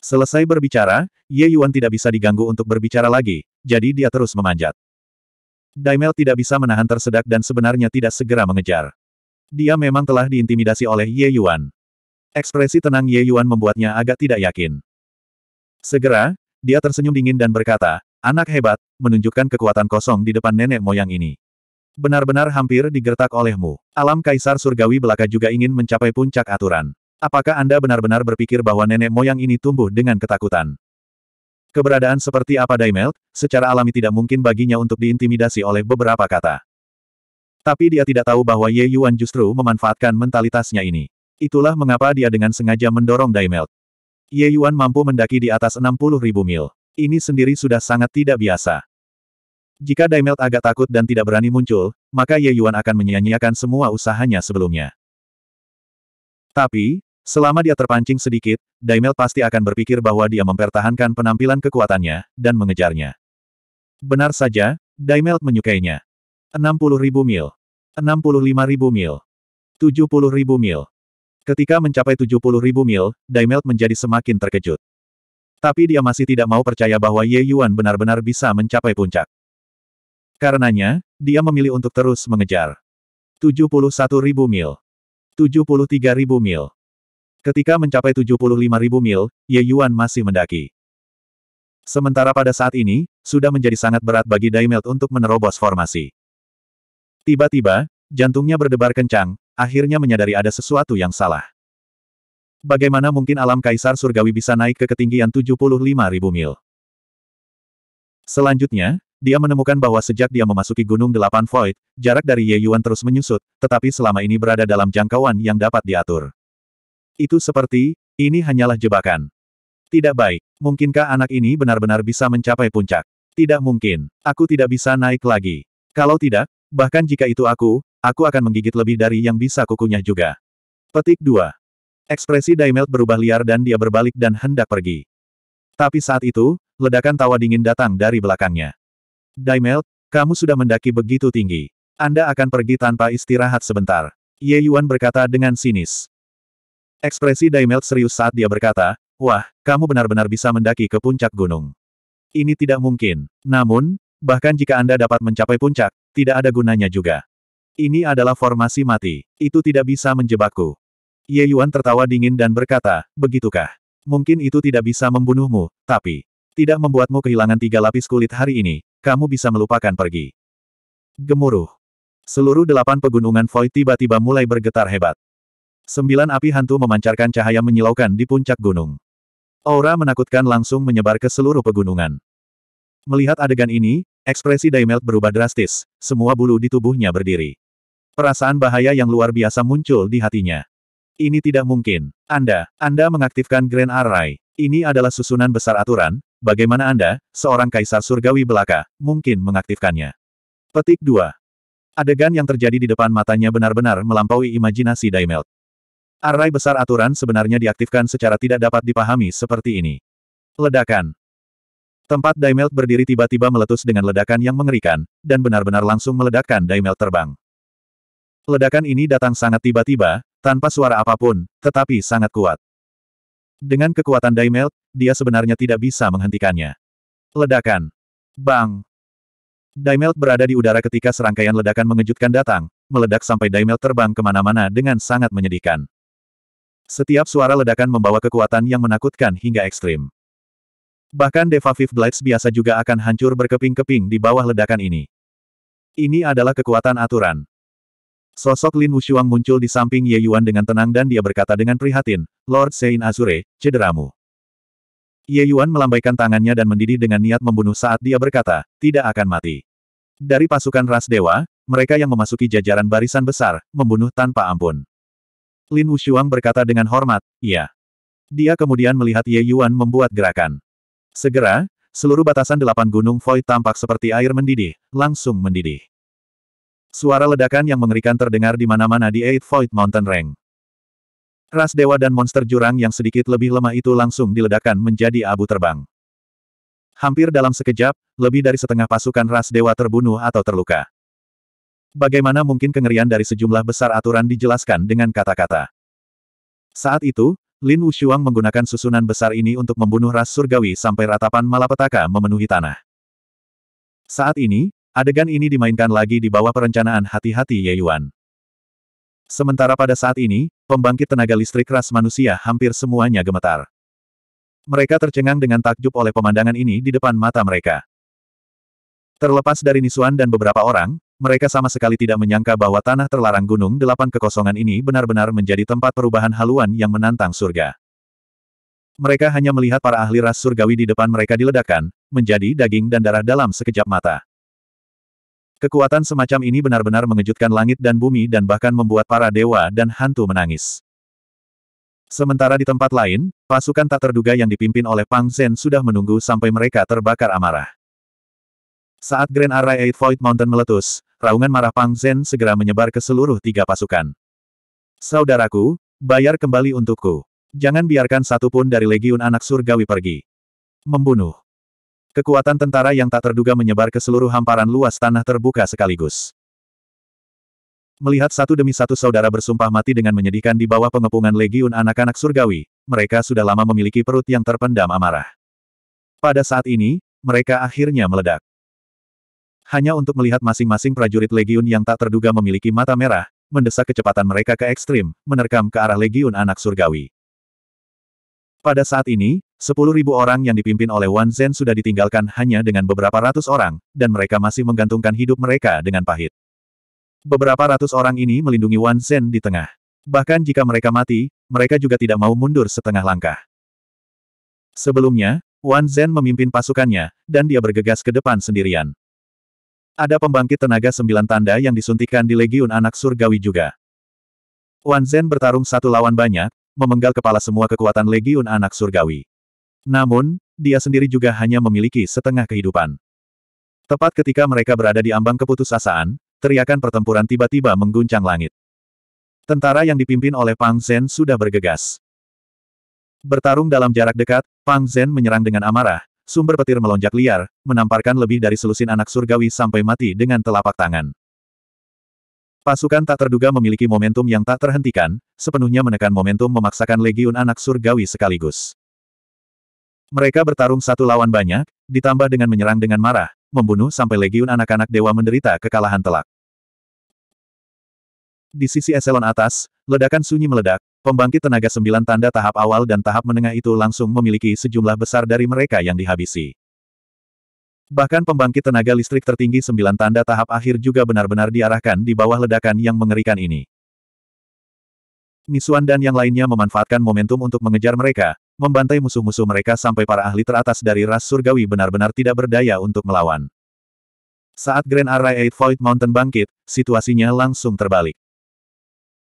Selesai berbicara, Ye Yuan tidak bisa diganggu untuk berbicara lagi, jadi dia terus memanjat. Daimel tidak bisa menahan tersedak dan sebenarnya tidak segera mengejar. Dia memang telah diintimidasi oleh Ye Yuan. Ekspresi tenang Ye Yuan membuatnya agak tidak yakin. Segera, dia tersenyum dingin dan berkata, anak hebat, menunjukkan kekuatan kosong di depan nenek moyang ini. Benar-benar hampir digertak olehmu. Alam Kaisar Surgawi belaka juga ingin mencapai puncak aturan. Apakah Anda benar-benar berpikir bahwa nenek moyang ini tumbuh dengan ketakutan? Keberadaan seperti apa Daimelt, secara alami tidak mungkin baginya untuk diintimidasi oleh beberapa kata. Tapi dia tidak tahu bahwa Ye Yuan justru memanfaatkan mentalitasnya ini. Itulah mengapa dia dengan sengaja mendorong Daimelt. Ye Yuan mampu mendaki di atas 60 ribu mil. Ini sendiri sudah sangat tidak biasa. Jika Daimelt agak takut dan tidak berani muncul, maka Ye Yuan akan menyia-nyiakan semua usahanya sebelumnya. Tapi, Selama dia terpancing sedikit, Daimel pasti akan berpikir bahwa dia mempertahankan penampilan kekuatannya, dan mengejarnya. Benar saja, Daimel menyukainya. ribu mil. ribu mil. ribu mil. Ketika mencapai ribu mil, Daimel menjadi semakin terkejut. Tapi dia masih tidak mau percaya bahwa Ye Yuan benar-benar bisa mencapai puncak. Karenanya, dia memilih untuk terus mengejar. ribu mil. ribu mil. Ketika mencapai 75.000 mil, Ye Yuan masih mendaki. Sementara pada saat ini, sudah menjadi sangat berat bagi Daimelt untuk menerobos formasi. Tiba-tiba, jantungnya berdebar kencang, akhirnya menyadari ada sesuatu yang salah. Bagaimana mungkin alam kaisar surgawi bisa naik ke ketinggian 75.000 mil? Selanjutnya, dia menemukan bahwa sejak dia memasuki Gunung Delapan Void, jarak dari Ye Yuan terus menyusut, tetapi selama ini berada dalam jangkauan yang dapat diatur. Itu seperti, ini hanyalah jebakan. Tidak baik. Mungkinkah anak ini benar-benar bisa mencapai puncak? Tidak mungkin. Aku tidak bisa naik lagi. Kalau tidak, bahkan jika itu aku, aku akan menggigit lebih dari yang bisa kukunyah juga. Petik 2. Ekspresi Daimelt berubah liar dan dia berbalik dan hendak pergi. Tapi saat itu, ledakan tawa dingin datang dari belakangnya. Daimelt, kamu sudah mendaki begitu tinggi. Anda akan pergi tanpa istirahat sebentar. Ye Yuan berkata dengan sinis. Ekspresi Daimelt serius saat dia berkata, Wah, kamu benar-benar bisa mendaki ke puncak gunung. Ini tidak mungkin. Namun, bahkan jika Anda dapat mencapai puncak, tidak ada gunanya juga. Ini adalah formasi mati. Itu tidak bisa menjebakku. Ye Yuan tertawa dingin dan berkata, Begitukah? Mungkin itu tidak bisa membunuhmu, tapi tidak membuatmu kehilangan tiga lapis kulit hari ini, kamu bisa melupakan pergi. Gemuruh. Seluruh delapan pegunungan Void tiba-tiba mulai bergetar hebat. Sembilan api hantu memancarkan cahaya menyilaukan di puncak gunung. Aura menakutkan langsung menyebar ke seluruh pegunungan. Melihat adegan ini, ekspresi Daimelt berubah drastis, semua bulu di tubuhnya berdiri. Perasaan bahaya yang luar biasa muncul di hatinya. Ini tidak mungkin. Anda, Anda mengaktifkan Grand Array. Ini adalah susunan besar aturan, bagaimana Anda, seorang kaisar surgawi belaka, mungkin mengaktifkannya. Petik 2. Adegan yang terjadi di depan matanya benar-benar melampaui imajinasi Daimelt. Array besar aturan sebenarnya diaktifkan secara tidak dapat dipahami seperti ini. Ledakan. Tempat Daimelt berdiri tiba-tiba meletus dengan ledakan yang mengerikan, dan benar-benar langsung meledakkan Daimelt terbang. Ledakan ini datang sangat tiba-tiba, tanpa suara apapun, tetapi sangat kuat. Dengan kekuatan Daimelt, dia sebenarnya tidak bisa menghentikannya. Ledakan. Bang. Daimelt berada di udara ketika serangkaian ledakan mengejutkan datang, meledak sampai Daimel terbang kemana-mana dengan sangat menyedihkan. Setiap suara ledakan membawa kekuatan yang menakutkan hingga ekstrim. Bahkan Deva Fifth Blades biasa juga akan hancur berkeping-keping di bawah ledakan ini. Ini adalah kekuatan aturan. Sosok Lin Wushuang muncul di samping Ye Yuan dengan tenang dan dia berkata dengan prihatin, Lord Sein Azure, cederamu. Ye Yuan melambaikan tangannya dan mendidih dengan niat membunuh saat dia berkata, tidak akan mati. Dari pasukan ras dewa, mereka yang memasuki jajaran barisan besar, membunuh tanpa ampun. Lin Wushuang berkata dengan hormat, iya. Dia kemudian melihat Ye Yuan membuat gerakan. Segera, seluruh batasan delapan gunung Void tampak seperti air mendidih, langsung mendidih. Suara ledakan yang mengerikan terdengar di mana-mana di Eight Void Mountain Range. Ras dewa dan monster jurang yang sedikit lebih lemah itu langsung diledakkan menjadi abu terbang. Hampir dalam sekejap, lebih dari setengah pasukan ras dewa terbunuh atau terluka. Bagaimana mungkin kengerian dari sejumlah besar aturan dijelaskan dengan kata-kata? Saat itu, Lin Wushuang menggunakan susunan besar ini untuk membunuh ras surgawi sampai ratapan malapetaka memenuhi tanah. Saat ini, adegan ini dimainkan lagi di bawah perencanaan hati-hati Ye Yuan. Sementara pada saat ini, pembangkit tenaga listrik ras manusia hampir semuanya gemetar. Mereka tercengang dengan takjub oleh pemandangan ini di depan mata mereka. Terlepas dari Nisuan dan beberapa orang, mereka sama sekali tidak menyangka bahwa tanah terlarang Gunung Delapan Kekosongan ini benar-benar menjadi tempat perubahan haluan yang menantang surga. Mereka hanya melihat para ahli ras surgawi di depan mereka diledakkan, menjadi daging dan darah dalam sekejap mata. Kekuatan semacam ini benar-benar mengejutkan langit dan bumi dan bahkan membuat para dewa dan hantu menangis. Sementara di tempat lain, pasukan tak terduga yang dipimpin oleh Pang Zhen sudah menunggu sampai mereka terbakar amarah. Saat Grand Array Eight Void Mountain meletus, raungan marah Pang Zen segera menyebar ke seluruh tiga pasukan. Saudaraku, bayar kembali untukku. Jangan biarkan satupun dari legiun anak surgawi pergi. Membunuh. Kekuatan tentara yang tak terduga menyebar ke seluruh hamparan luas tanah terbuka sekaligus. Melihat satu demi satu saudara bersumpah mati dengan menyedihkan di bawah pengepungan legiun anak-anak surgawi, mereka sudah lama memiliki perut yang terpendam amarah. Pada saat ini, mereka akhirnya meledak hanya untuk melihat masing-masing prajurit legiun yang tak terduga memiliki mata merah, mendesak kecepatan mereka ke ekstrim, menerkam ke arah legiun anak surgawi. Pada saat ini, 10.000 orang yang dipimpin oleh Wan Zhen sudah ditinggalkan hanya dengan beberapa ratus orang, dan mereka masih menggantungkan hidup mereka dengan pahit. Beberapa ratus orang ini melindungi Wan Zhen di tengah. Bahkan jika mereka mati, mereka juga tidak mau mundur setengah langkah. Sebelumnya, Wan Zhen memimpin pasukannya, dan dia bergegas ke depan sendirian. Ada pembangkit tenaga sembilan tanda yang disuntikan di Legiun Anak Surgawi juga. Wan Zen bertarung satu lawan banyak, memenggal kepala semua kekuatan Legiun Anak Surgawi. Namun, dia sendiri juga hanya memiliki setengah kehidupan. Tepat ketika mereka berada di ambang keputusasaan, teriakan pertempuran tiba-tiba mengguncang langit. Tentara yang dipimpin oleh Pang Zhen sudah bergegas. Bertarung dalam jarak dekat, Pang Zhen menyerang dengan amarah, sumber petir melonjak liar, menamparkan lebih dari selusin anak surgawi sampai mati dengan telapak tangan. Pasukan tak terduga memiliki momentum yang tak terhentikan, sepenuhnya menekan momentum memaksakan legiun anak surgawi sekaligus. Mereka bertarung satu lawan banyak, ditambah dengan menyerang dengan marah, membunuh sampai legiun anak-anak dewa menderita kekalahan telak. Di sisi eselon atas, ledakan sunyi meledak, Pembangkit tenaga sembilan tanda tahap awal dan tahap menengah itu langsung memiliki sejumlah besar dari mereka yang dihabisi. Bahkan pembangkit tenaga listrik tertinggi sembilan tanda tahap akhir juga benar-benar diarahkan di bawah ledakan yang mengerikan ini. Nisuan dan yang lainnya memanfaatkan momentum untuk mengejar mereka, membantai musuh-musuh mereka sampai para ahli teratas dari ras surgawi benar-benar tidak berdaya untuk melawan. Saat Grand Array Eight Void Mountain bangkit, situasinya langsung terbalik.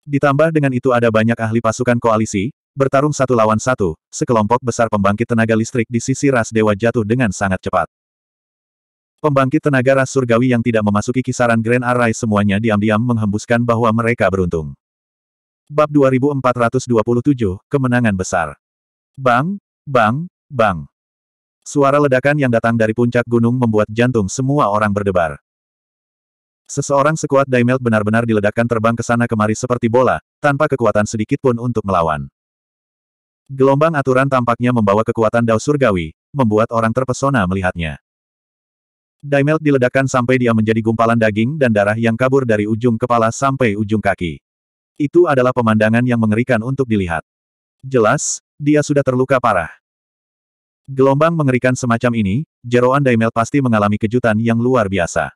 Ditambah dengan itu ada banyak ahli pasukan koalisi, bertarung satu lawan satu, sekelompok besar pembangkit tenaga listrik di sisi ras dewa jatuh dengan sangat cepat. Pembangkit tenaga ras surgawi yang tidak memasuki kisaran Grand Array semuanya diam-diam menghembuskan bahwa mereka beruntung. Bab 2427, Kemenangan Besar. Bang, bang, bang. Suara ledakan yang datang dari puncak gunung membuat jantung semua orang berdebar. Seseorang sekuat Daimelt benar-benar diledakkan terbang ke sana kemari seperti bola, tanpa kekuatan sedikit pun untuk melawan. Gelombang aturan tampaknya membawa kekuatan Dao Surgawi, membuat orang terpesona melihatnya. Daimelt diledakkan sampai dia menjadi gumpalan daging dan darah yang kabur dari ujung kepala sampai ujung kaki. Itu adalah pemandangan yang mengerikan untuk dilihat. Jelas, dia sudah terluka parah. Gelombang mengerikan semacam ini, jeroan Daimelt pasti mengalami kejutan yang luar biasa.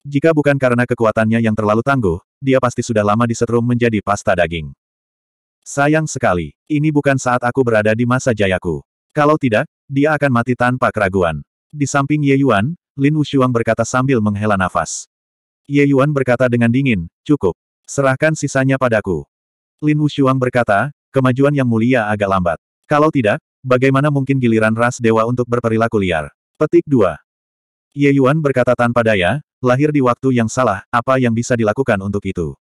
Jika bukan karena kekuatannya yang terlalu tangguh, dia pasti sudah lama disetrum menjadi pasta daging. Sayang sekali, ini bukan saat aku berada di masa jayaku. Kalau tidak, dia akan mati tanpa keraguan. Di samping Ye Yuan, Lin Wushuang berkata sambil menghela nafas. Ye Yuan berkata dengan dingin, cukup. Serahkan sisanya padaku. Lin Wushuang berkata, kemajuan yang mulia agak lambat. Kalau tidak, bagaimana mungkin giliran ras dewa untuk berperilaku liar? Petik 2. Ye Yuan berkata tanpa daya, Lahir di waktu yang salah, apa yang bisa dilakukan untuk itu?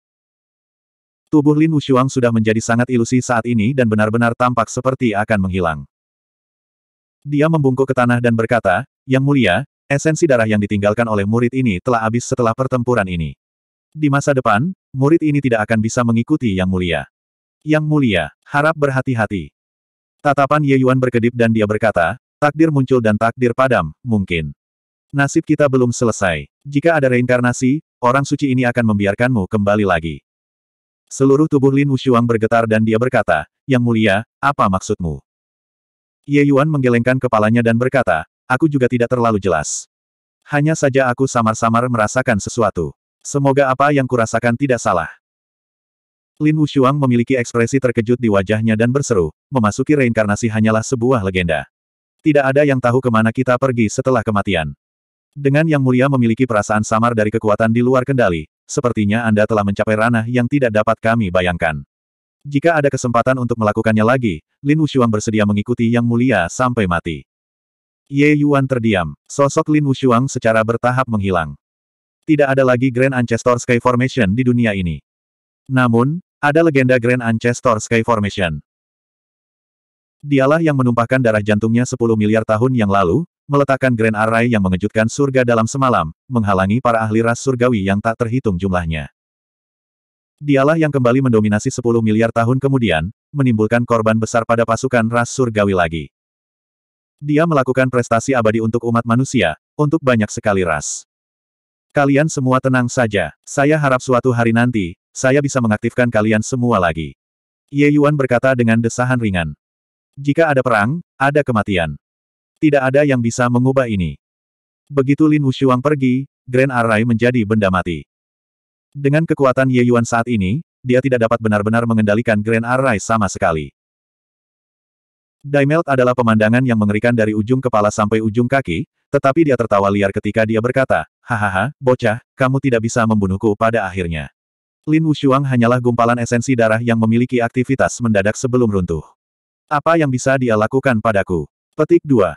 Tubuh Lin Wushuang sudah menjadi sangat ilusi saat ini dan benar-benar tampak seperti akan menghilang. Dia membungkuk ke tanah dan berkata, Yang mulia, esensi darah yang ditinggalkan oleh murid ini telah habis setelah pertempuran ini. Di masa depan, murid ini tidak akan bisa mengikuti Yang mulia. Yang mulia, harap berhati-hati. Tatapan Ye Yuan berkedip dan dia berkata, takdir muncul dan takdir padam, mungkin. Nasib kita belum selesai. Jika ada reinkarnasi, orang suci ini akan membiarkanmu kembali lagi. Seluruh tubuh Lin Wushuang bergetar dan dia berkata, Yang mulia, apa maksudmu? Ye Yuan menggelengkan kepalanya dan berkata, Aku juga tidak terlalu jelas. Hanya saja aku samar-samar merasakan sesuatu. Semoga apa yang kurasakan tidak salah. Lin Wushuang memiliki ekspresi terkejut di wajahnya dan berseru, memasuki reinkarnasi hanyalah sebuah legenda. Tidak ada yang tahu kemana kita pergi setelah kematian. Dengan yang mulia memiliki perasaan samar dari kekuatan di luar kendali, sepertinya Anda telah mencapai ranah yang tidak dapat kami bayangkan. Jika ada kesempatan untuk melakukannya lagi, Lin Wushuang bersedia mengikuti yang mulia sampai mati. Ye Yuan terdiam, sosok Lin Wushuang secara bertahap menghilang. Tidak ada lagi Grand Ancestor Sky Formation di dunia ini. Namun, ada legenda Grand Ancestor Sky Formation. Dialah yang menumpahkan darah jantungnya 10 miliar tahun yang lalu, meletakkan Grand Array yang mengejutkan surga dalam semalam, menghalangi para ahli ras surgawi yang tak terhitung jumlahnya. Dialah yang kembali mendominasi 10 miliar tahun kemudian, menimbulkan korban besar pada pasukan ras surgawi lagi. Dia melakukan prestasi abadi untuk umat manusia, untuk banyak sekali ras. Kalian semua tenang saja, saya harap suatu hari nanti, saya bisa mengaktifkan kalian semua lagi. Ye Yuan berkata dengan desahan ringan. Jika ada perang, ada kematian. Tidak ada yang bisa mengubah ini. Begitu Lin Wushuang pergi, Grand Array menjadi benda mati. Dengan kekuatan Ye Yuan saat ini, dia tidak dapat benar-benar mengendalikan Grand Array sama sekali. Daimelt adalah pemandangan yang mengerikan dari ujung kepala sampai ujung kaki, tetapi dia tertawa liar ketika dia berkata, Hahaha, bocah, kamu tidak bisa membunuhku pada akhirnya. Lin Wushuang hanyalah gumpalan esensi darah yang memiliki aktivitas mendadak sebelum runtuh. Apa yang bisa dia lakukan padaku? Petik 2.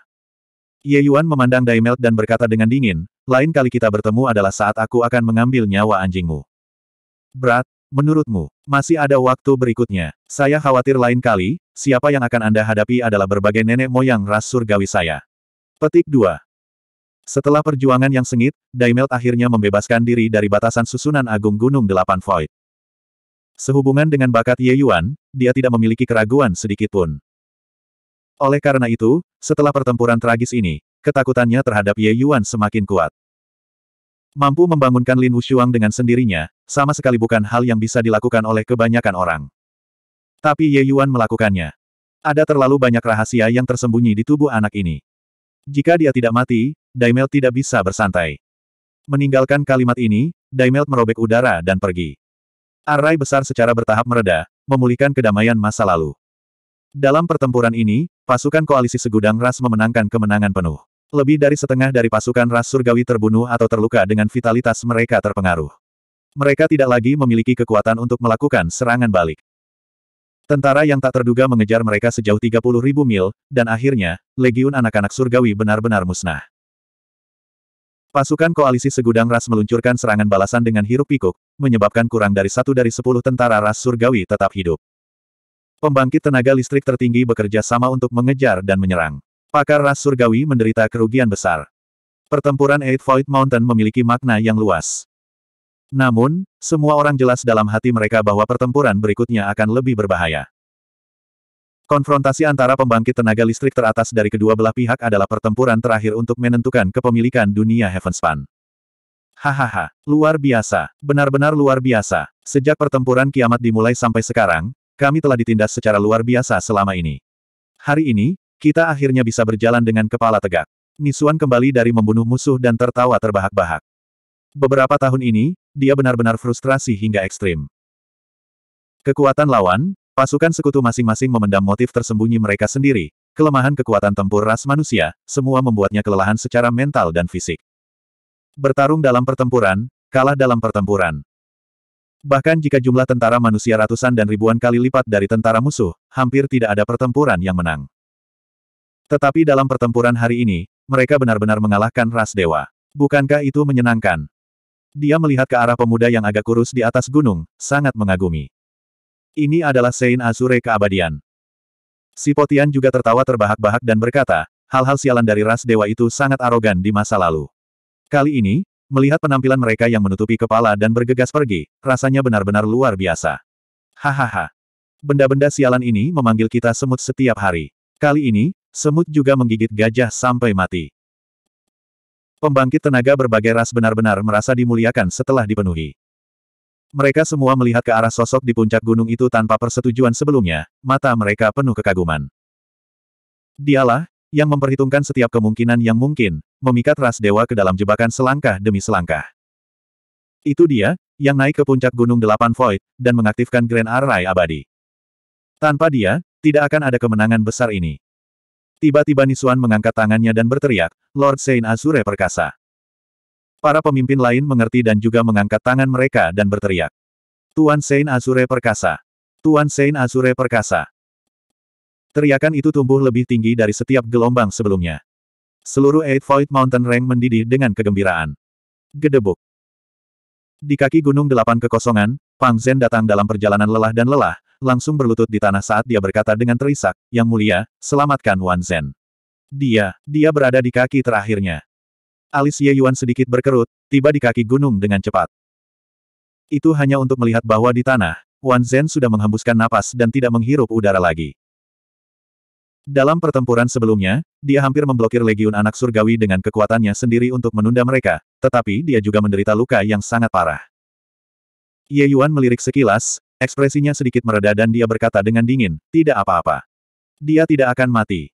Ye Yuan memandang Daimelt dan berkata dengan dingin, lain kali kita bertemu adalah saat aku akan mengambil nyawa anjingmu. Berat, menurutmu, masih ada waktu berikutnya. Saya khawatir lain kali, siapa yang akan Anda hadapi adalah berbagai nenek moyang ras surgawi saya. Petik 2. Setelah perjuangan yang sengit, Daimelt akhirnya membebaskan diri dari batasan susunan Agung Gunung Delapan Void. Sehubungan dengan bakat Ye Yuan, dia tidak memiliki keraguan sedikitpun. Oleh karena itu, setelah pertempuran tragis ini, ketakutannya terhadap Ye Yuan semakin kuat. Mampu membangunkan Lin Wushuang dengan sendirinya, sama sekali bukan hal yang bisa dilakukan oleh kebanyakan orang. Tapi Ye Yuan melakukannya. Ada terlalu banyak rahasia yang tersembunyi di tubuh anak ini. Jika dia tidak mati, Daimel tidak bisa bersantai. Meninggalkan kalimat ini, Daimel merobek udara dan pergi. Arai besar secara bertahap mereda, memulihkan kedamaian masa lalu. Dalam pertempuran ini, pasukan koalisi segudang ras memenangkan kemenangan penuh. Lebih dari setengah dari pasukan ras surgawi terbunuh atau terluka dengan vitalitas mereka terpengaruh. Mereka tidak lagi memiliki kekuatan untuk melakukan serangan balik. Tentara yang tak terduga mengejar mereka sejauh 30 ribu mil, dan akhirnya, legiun anak-anak surgawi benar-benar musnah. Pasukan koalisi segudang ras meluncurkan serangan balasan dengan hiruk pikuk, menyebabkan kurang dari satu dari sepuluh tentara ras surgawi tetap hidup. Pembangkit tenaga listrik tertinggi bekerja sama untuk mengejar dan menyerang. Pakar ras surgawi menderita kerugian besar. Pertempuran Eight Void Mountain memiliki makna yang luas. Namun, semua orang jelas dalam hati mereka bahwa pertempuran berikutnya akan lebih berbahaya. Konfrontasi antara pembangkit tenaga listrik teratas dari kedua belah pihak adalah pertempuran terakhir untuk menentukan kepemilikan dunia Heavenspan. Hahaha, luar biasa, benar-benar luar biasa. Sejak pertempuran kiamat dimulai sampai sekarang, kami telah ditindas secara luar biasa selama ini. Hari ini, kita akhirnya bisa berjalan dengan kepala tegak. Nisuan kembali dari membunuh musuh dan tertawa terbahak-bahak. Beberapa tahun ini, dia benar-benar frustrasi hingga ekstrim. Kekuatan lawan, pasukan sekutu masing-masing memendam motif tersembunyi mereka sendiri, kelemahan kekuatan tempur ras manusia, semua membuatnya kelelahan secara mental dan fisik. Bertarung dalam pertempuran, kalah dalam pertempuran. Bahkan jika jumlah tentara manusia ratusan dan ribuan kali lipat dari tentara musuh, hampir tidak ada pertempuran yang menang. Tetapi dalam pertempuran hari ini, mereka benar-benar mengalahkan ras dewa. Bukankah itu menyenangkan? Dia melihat ke arah pemuda yang agak kurus di atas gunung, sangat mengagumi. Ini adalah Sein Azure keabadian. Si Potian juga tertawa terbahak-bahak dan berkata, hal-hal sialan dari ras dewa itu sangat arogan di masa lalu. Kali ini, Melihat penampilan mereka yang menutupi kepala dan bergegas pergi, rasanya benar-benar luar biasa. Hahaha. Benda-benda sialan ini memanggil kita semut setiap hari. Kali ini, semut juga menggigit gajah sampai mati. Pembangkit tenaga berbagai ras benar-benar merasa dimuliakan setelah dipenuhi. Mereka semua melihat ke arah sosok di puncak gunung itu tanpa persetujuan sebelumnya, mata mereka penuh kekaguman. Dialah, yang memperhitungkan setiap kemungkinan yang mungkin, memikat ras dewa ke dalam jebakan selangkah demi selangkah. Itu dia, yang naik ke puncak Gunung Delapan Void, dan mengaktifkan Grand Array abadi. Tanpa dia, tidak akan ada kemenangan besar ini. Tiba-tiba Nisuan mengangkat tangannya dan berteriak, Lord Saint Azure perkasa. Para pemimpin lain mengerti dan juga mengangkat tangan mereka dan berteriak. Tuan Saint Azure perkasa. Tuan Saint Azure perkasa. Teriakan itu tumbuh lebih tinggi dari setiap gelombang sebelumnya. Seluruh Eight Void Mountain Rank mendidih dengan kegembiraan. Gedebuk. Di kaki gunung delapan kekosongan, Pang Zhen datang dalam perjalanan lelah dan lelah, langsung berlutut di tanah saat dia berkata dengan terisak, Yang mulia, selamatkan Wan Zhen. Dia, dia berada di kaki terakhirnya. Alis Ye Yuan sedikit berkerut, tiba di kaki gunung dengan cepat. Itu hanya untuk melihat bahwa di tanah, Wan Zhen sudah menghembuskan napas dan tidak menghirup udara lagi. Dalam pertempuran sebelumnya, dia hampir memblokir legiun anak surgawi dengan kekuatannya sendiri untuk menunda mereka, tetapi dia juga menderita luka yang sangat parah. Ye Yuan melirik sekilas, ekspresinya sedikit mereda dan dia berkata dengan dingin, tidak apa-apa. Dia tidak akan mati.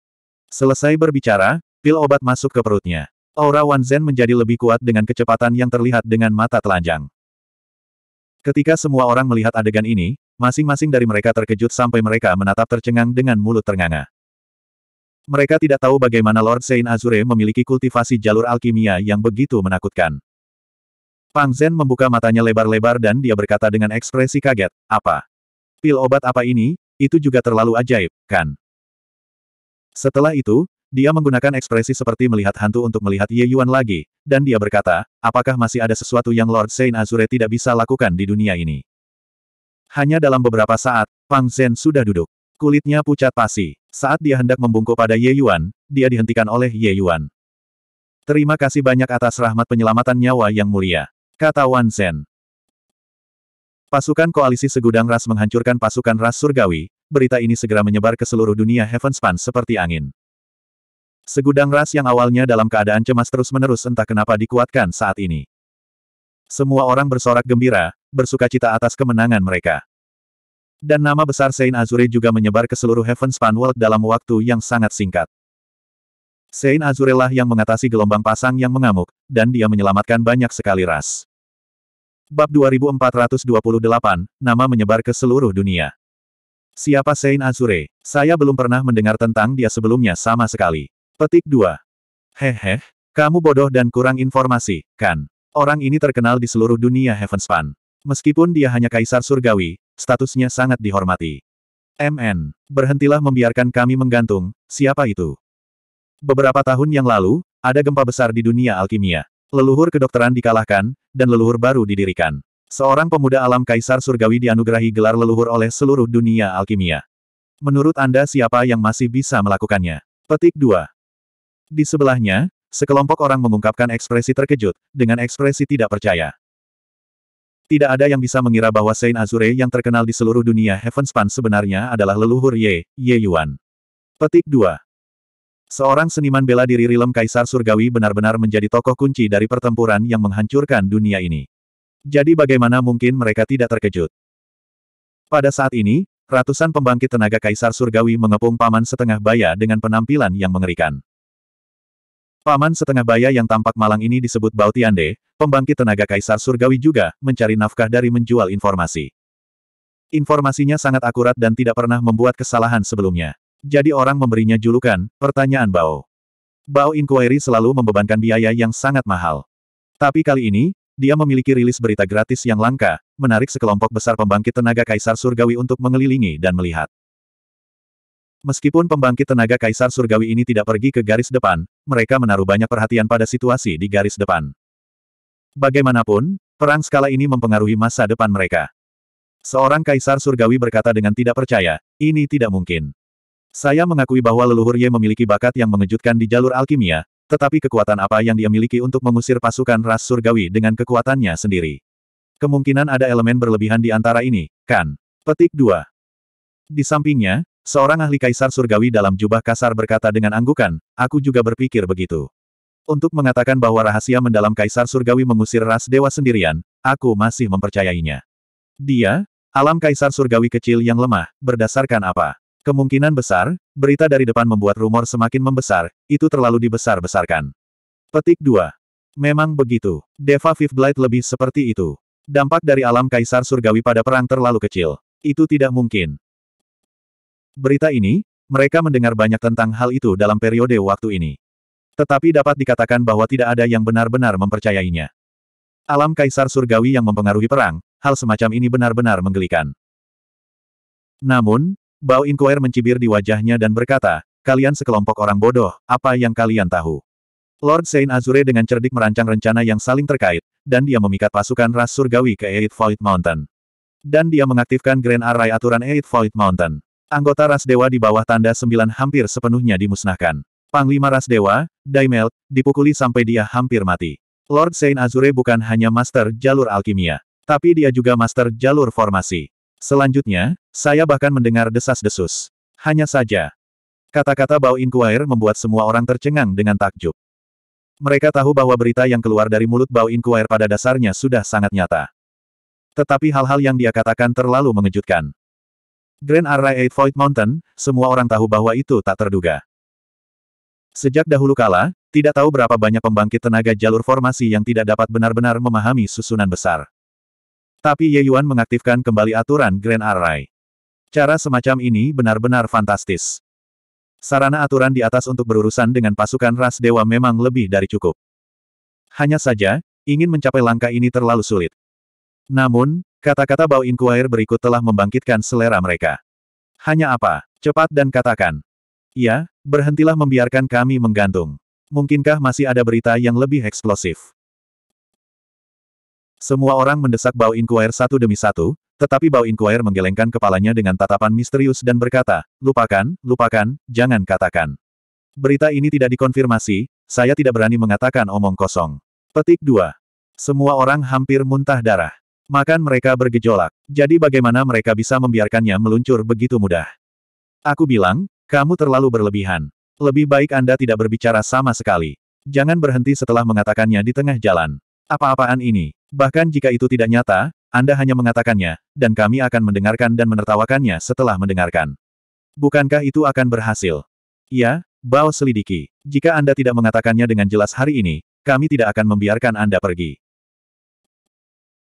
Selesai berbicara, pil obat masuk ke perutnya. Aura Wan Zen menjadi lebih kuat dengan kecepatan yang terlihat dengan mata telanjang. Ketika semua orang melihat adegan ini, masing-masing dari mereka terkejut sampai mereka menatap tercengang dengan mulut ternganga. Mereka tidak tahu bagaimana Lord Saint Azure memiliki kultivasi jalur alkimia yang begitu menakutkan. Pang Zhen membuka matanya lebar-lebar dan dia berkata dengan ekspresi kaget, apa? Pil obat apa ini, itu juga terlalu ajaib, kan? Setelah itu, dia menggunakan ekspresi seperti melihat hantu untuk melihat Ye Yuan lagi, dan dia berkata, apakah masih ada sesuatu yang Lord Saint Azure tidak bisa lakukan di dunia ini? Hanya dalam beberapa saat, Pang Zhen sudah duduk. Kulitnya pucat pasi. Saat dia hendak membungkuk pada Ye Yuan, dia dihentikan oleh Ye Yuan. Terima kasih banyak atas rahmat penyelamatan nyawa yang mulia. Kata Wan Zhen. Pasukan koalisi segudang ras menghancurkan pasukan ras surgawi, berita ini segera menyebar ke seluruh dunia Heavenspan seperti angin. Segudang ras yang awalnya dalam keadaan cemas terus-menerus entah kenapa dikuatkan saat ini. Semua orang bersorak gembira, bersuka cita atas kemenangan mereka. Dan nama besar Saint Azure juga menyebar ke seluruh Heavenspan World dalam waktu yang sangat singkat. Saint Azure lah yang mengatasi gelombang pasang yang mengamuk, dan dia menyelamatkan banyak sekali ras. Bab 2428, nama menyebar ke seluruh dunia. Siapa Saint Azure? Saya belum pernah mendengar tentang dia sebelumnya sama sekali. Petik 2. Hehe, kamu bodoh dan kurang informasi, kan? Orang ini terkenal di seluruh dunia Heavenspan. Meskipun dia hanya kaisar surgawi, statusnya sangat dihormati. MN, berhentilah membiarkan kami menggantung, siapa itu? Beberapa tahun yang lalu, ada gempa besar di dunia alkimia. Leluhur kedokteran dikalahkan, dan leluhur baru didirikan. Seorang pemuda alam kaisar surgawi dianugerahi gelar leluhur oleh seluruh dunia alkimia. Menurut Anda siapa yang masih bisa melakukannya? Petik 2. Di sebelahnya, sekelompok orang mengungkapkan ekspresi terkejut, dengan ekspresi tidak percaya. Tidak ada yang bisa mengira bahwa Saint Azure yang terkenal di seluruh dunia Heavenspan sebenarnya adalah leluhur Ye, Ye Yuan. Petik 2. Seorang seniman bela diri Rilem Kaisar Surgawi benar-benar menjadi tokoh kunci dari pertempuran yang menghancurkan dunia ini. Jadi bagaimana mungkin mereka tidak terkejut? Pada saat ini, ratusan pembangkit tenaga Kaisar Surgawi mengepung Paman Setengah Baya dengan penampilan yang mengerikan. Paman Setengah Baya yang tampak malang ini disebut Bautiande pembangkit tenaga kaisar surgawi juga, mencari nafkah dari menjual informasi. Informasinya sangat akurat dan tidak pernah membuat kesalahan sebelumnya. Jadi orang memberinya julukan, pertanyaan Bao. Bao Inquiry selalu membebankan biaya yang sangat mahal. Tapi kali ini, dia memiliki rilis berita gratis yang langka, menarik sekelompok besar pembangkit tenaga kaisar surgawi untuk mengelilingi dan melihat. Meskipun pembangkit tenaga kaisar surgawi ini tidak pergi ke garis depan, mereka menaruh banyak perhatian pada situasi di garis depan. Bagaimanapun, perang skala ini mempengaruhi masa depan mereka. Seorang kaisar surgawi berkata dengan tidak percaya, ini tidak mungkin. Saya mengakui bahwa leluhur Ye memiliki bakat yang mengejutkan di jalur alkimia, tetapi kekuatan apa yang dia miliki untuk mengusir pasukan ras surgawi dengan kekuatannya sendiri. Kemungkinan ada elemen berlebihan di antara ini, kan? Petik 2. Di sampingnya, seorang ahli kaisar surgawi dalam jubah kasar berkata dengan anggukan, aku juga berpikir begitu. Untuk mengatakan bahwa rahasia mendalam Kaisar Surgawi mengusir ras dewa sendirian, aku masih mempercayainya. Dia, alam Kaisar Surgawi kecil yang lemah, berdasarkan apa? Kemungkinan besar, berita dari depan membuat rumor semakin membesar, itu terlalu dibesar-besarkan. Petik 2. Memang begitu. Deva Fifth Blight lebih seperti itu. Dampak dari alam Kaisar Surgawi pada perang terlalu kecil. Itu tidak mungkin. Berita ini, mereka mendengar banyak tentang hal itu dalam periode waktu ini. Tetapi dapat dikatakan bahwa tidak ada yang benar-benar mempercayainya. Alam kaisar surgawi yang mempengaruhi perang, hal semacam ini benar-benar menggelikan. Namun, Bao Inquirer mencibir di wajahnya dan berkata, kalian sekelompok orang bodoh, apa yang kalian tahu? Lord Saint Azure dengan cerdik merancang rencana yang saling terkait, dan dia memikat pasukan ras surgawi ke Eight Void Mountain. Dan dia mengaktifkan Grand Array aturan Eight Void Mountain. Anggota ras dewa di bawah tanda sembilan hampir sepenuhnya dimusnahkan. Panglima Ras Dewa, Daimel, dipukuli sampai dia hampir mati. Lord Saint Azure bukan hanya master jalur alkimia, tapi dia juga master jalur formasi. Selanjutnya, saya bahkan mendengar desas-desus. Hanya saja, kata-kata Bao Inquire membuat semua orang tercengang dengan takjub. Mereka tahu bahwa berita yang keluar dari mulut Bao Inquire pada dasarnya sudah sangat nyata. Tetapi hal-hal yang dia katakan terlalu mengejutkan. Grand Array Eight Void Mountain, semua orang tahu bahwa itu tak terduga. Sejak dahulu kala, tidak tahu berapa banyak pembangkit tenaga jalur formasi yang tidak dapat benar-benar memahami susunan besar. Tapi Ye Yuan mengaktifkan kembali aturan Grand Array. Cara semacam ini benar-benar fantastis. Sarana aturan di atas untuk berurusan dengan pasukan ras dewa memang lebih dari cukup. Hanya saja, ingin mencapai langkah ini terlalu sulit. Namun, kata-kata Bao Inquire berikut telah membangkitkan selera mereka. Hanya apa? Cepat dan katakan. Ya, berhentilah membiarkan kami menggantung. Mungkinkah masih ada berita yang lebih eksplosif? Semua orang mendesak Bao Inquair satu demi satu, tetapi Bao Inquair menggelengkan kepalanya dengan tatapan misterius dan berkata, lupakan, lupakan, jangan katakan. Berita ini tidak dikonfirmasi, saya tidak berani mengatakan omong kosong. Petik 2. Semua orang hampir muntah darah. Makan mereka bergejolak. Jadi bagaimana mereka bisa membiarkannya meluncur begitu mudah? Aku bilang, kamu terlalu berlebihan. Lebih baik Anda tidak berbicara sama sekali. Jangan berhenti setelah mengatakannya di tengah jalan. Apa-apaan ini? Bahkan jika itu tidak nyata, Anda hanya mengatakannya, dan kami akan mendengarkan dan menertawakannya setelah mendengarkan. Bukankah itu akan berhasil? Ya, Bao selidiki. Jika Anda tidak mengatakannya dengan jelas hari ini, kami tidak akan membiarkan Anda pergi.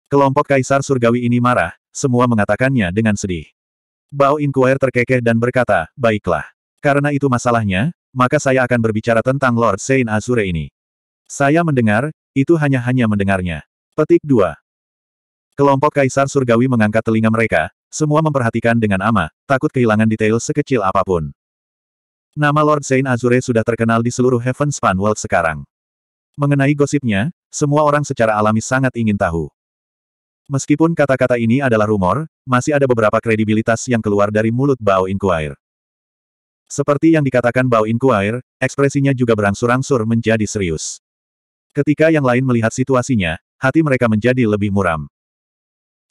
Kelompok kaisar surgawi ini marah, semua mengatakannya dengan sedih. Bao Inquire terkekeh dan berkata, baiklah. Karena itu masalahnya, maka saya akan berbicara tentang Lord Saint Azure ini. Saya mendengar, itu hanya-hanya mendengarnya. Petik 2. Kelompok kaisar surgawi mengangkat telinga mereka, semua memperhatikan dengan ama, takut kehilangan detail sekecil apapun. Nama Lord Saint Azure sudah terkenal di seluruh Heavenspan World sekarang. Mengenai gosipnya, semua orang secara alami sangat ingin tahu. Meskipun kata-kata ini adalah rumor, masih ada beberapa kredibilitas yang keluar dari mulut Bao Inquire. Seperti yang dikatakan Bao Inquire, ekspresinya juga berangsur-angsur menjadi serius. Ketika yang lain melihat situasinya, hati mereka menjadi lebih muram.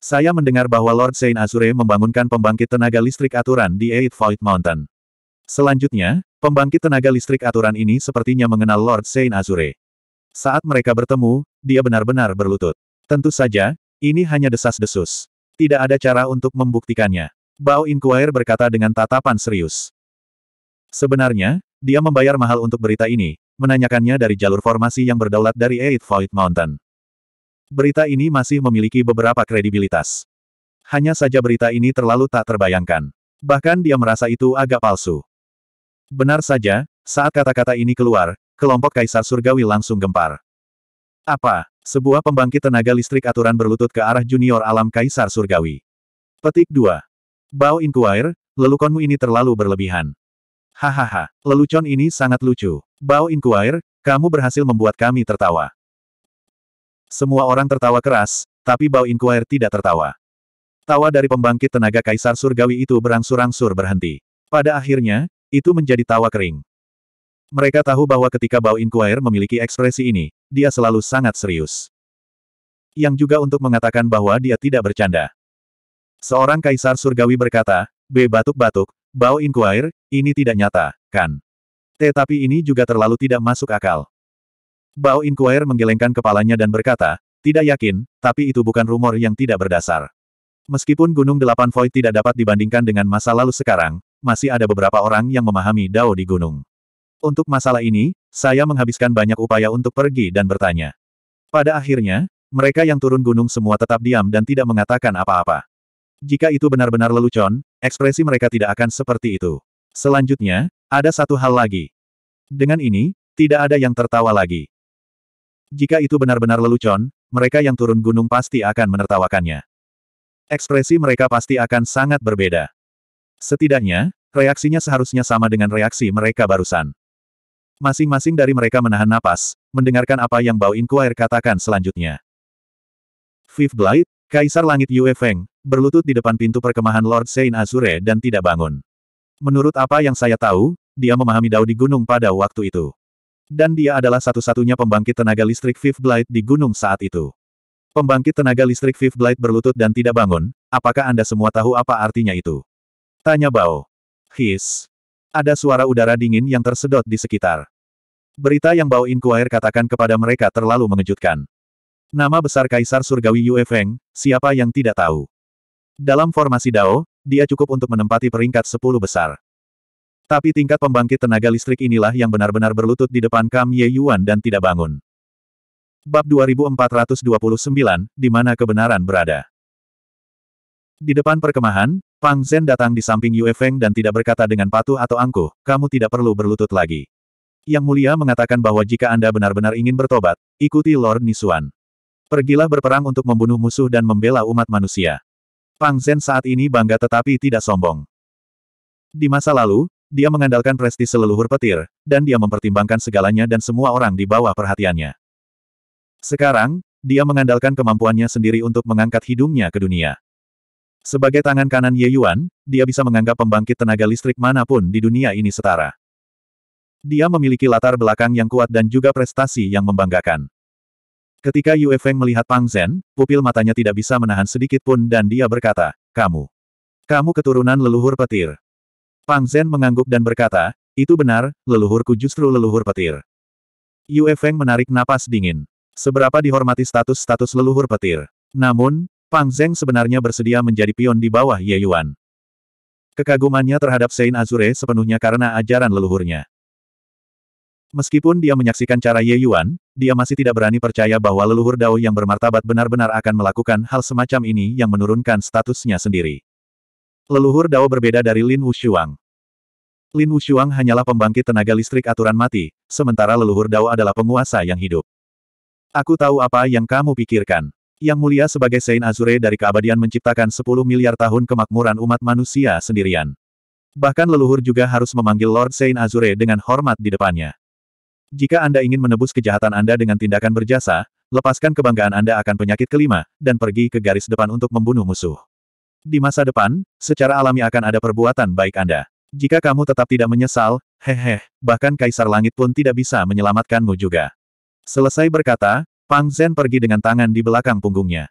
Saya mendengar bahwa Lord Saint Azure membangunkan pembangkit tenaga listrik aturan di Eight Void Mountain. Selanjutnya, pembangkit tenaga listrik aturan ini sepertinya mengenal Lord Saint Azure. Saat mereka bertemu, dia benar-benar berlutut. Tentu saja, ini hanya desas-desus. Tidak ada cara untuk membuktikannya. Bao Inquire berkata dengan tatapan serius. Sebenarnya, dia membayar mahal untuk berita ini, menanyakannya dari jalur formasi yang berdaulat dari Eight Void Mountain. Berita ini masih memiliki beberapa kredibilitas. Hanya saja berita ini terlalu tak terbayangkan. Bahkan dia merasa itu agak palsu. Benar saja, saat kata-kata ini keluar, kelompok Kaisar Surgawi langsung gempar. Apa? Sebuah pembangkit tenaga listrik aturan berlutut ke arah junior alam Kaisar Surgawi. Petik 2. Bao Inquire, lelukonmu ini terlalu berlebihan. Hahaha, lelucon ini sangat lucu. Bao Inquire, kamu berhasil membuat kami tertawa. Semua orang tertawa keras, tapi Bao Inquire tidak tertawa. Tawa dari pembangkit tenaga kaisar surgawi itu berangsur-angsur berhenti. Pada akhirnya, itu menjadi tawa kering. Mereka tahu bahwa ketika Bao Inquire memiliki ekspresi ini, dia selalu sangat serius. Yang juga untuk mengatakan bahwa dia tidak bercanda. Seorang kaisar surgawi berkata, B batuk-batuk, Bao Inquire, ini tidak nyata, kan? Tetapi ini juga terlalu tidak masuk akal. Bao Inquire menggelengkan kepalanya dan berkata, tidak yakin, tapi itu bukan rumor yang tidak berdasar. Meskipun Gunung Delapan Void tidak dapat dibandingkan dengan masa lalu sekarang, masih ada beberapa orang yang memahami Dao di gunung. Untuk masalah ini, saya menghabiskan banyak upaya untuk pergi dan bertanya. Pada akhirnya, mereka yang turun gunung semua tetap diam dan tidak mengatakan apa-apa. Jika itu benar-benar lelucon, Ekspresi mereka tidak akan seperti itu. Selanjutnya, ada satu hal lagi. Dengan ini, tidak ada yang tertawa lagi. Jika itu benar-benar lelucon, mereka yang turun gunung pasti akan menertawakannya. Ekspresi mereka pasti akan sangat berbeda. Setidaknya, reaksinya seharusnya sama dengan reaksi mereka barusan. Masing-masing dari mereka menahan napas, mendengarkan apa yang Bao Inquire katakan selanjutnya. Fifth Blight, Kaisar Langit Yue Feng, berlutut di depan pintu perkemahan Lord Saint Azure dan tidak bangun. Menurut apa yang saya tahu, dia memahami Dao di gunung pada waktu itu. Dan dia adalah satu-satunya pembangkit tenaga listrik Fifth Blight di gunung saat itu. Pembangkit tenaga listrik Fifth Blight berlutut dan tidak bangun, apakah Anda semua tahu apa artinya itu? Tanya Bao. His. Ada suara udara dingin yang tersedot di sekitar. Berita yang Bao Inquire katakan kepada mereka terlalu mengejutkan. Nama besar Kaisar Surgawi Yue Feng, siapa yang tidak tahu. Dalam formasi Dao, dia cukup untuk menempati peringkat 10 besar. Tapi tingkat pembangkit tenaga listrik inilah yang benar-benar berlutut di depan Kam Ye Yuan dan tidak bangun. Bab 2429, di mana kebenaran berada. Di depan perkemahan, Pang Zhen datang di samping Yue Feng dan tidak berkata dengan patuh atau angkuh, kamu tidak perlu berlutut lagi. Yang Mulia mengatakan bahwa jika Anda benar-benar ingin bertobat, ikuti Lord Nisuan. Pergilah berperang untuk membunuh musuh dan membela umat manusia. Pang Zhen saat ini bangga tetapi tidak sombong. Di masa lalu, dia mengandalkan prestise leluhur petir, dan dia mempertimbangkan segalanya dan semua orang di bawah perhatiannya. Sekarang, dia mengandalkan kemampuannya sendiri untuk mengangkat hidungnya ke dunia. Sebagai tangan kanan Ye Yuan, dia bisa menganggap pembangkit tenaga listrik manapun di dunia ini setara. Dia memiliki latar belakang yang kuat dan juga prestasi yang membanggakan. Ketika Yue Feng melihat Pang Zhen, pupil matanya tidak bisa menahan sedikit pun dan dia berkata, Kamu. Kamu keturunan leluhur petir. Pang Zhen mengangguk dan berkata, Itu benar, leluhurku justru leluhur petir. Yue Feng menarik napas dingin. Seberapa dihormati status-status leluhur petir. Namun, Pang Zeng sebenarnya bersedia menjadi pion di bawah Ye Yuan. Kekagumannya terhadap Sein Azure sepenuhnya karena ajaran leluhurnya. Meskipun dia menyaksikan cara Ye Yuan, dia masih tidak berani percaya bahwa leluhur Dao yang bermartabat benar-benar akan melakukan hal semacam ini yang menurunkan statusnya sendiri. Leluhur Dao berbeda dari Lin Wushuang. Lin Wushuang hanyalah pembangkit tenaga listrik aturan mati, sementara leluhur Dao adalah penguasa yang hidup. Aku tahu apa yang kamu pikirkan. Yang mulia sebagai Sein Azure dari keabadian menciptakan 10 miliar tahun kemakmuran umat manusia sendirian. Bahkan leluhur juga harus memanggil Lord Sein Azure dengan hormat di depannya. Jika Anda ingin menebus kejahatan Anda dengan tindakan berjasa, lepaskan kebanggaan Anda akan penyakit kelima, dan pergi ke garis depan untuk membunuh musuh. Di masa depan, secara alami akan ada perbuatan baik Anda. Jika kamu tetap tidak menyesal, hehe, bahkan Kaisar Langit pun tidak bisa menyelamatkanmu juga. Selesai berkata, Pang Zhen pergi dengan tangan di belakang punggungnya.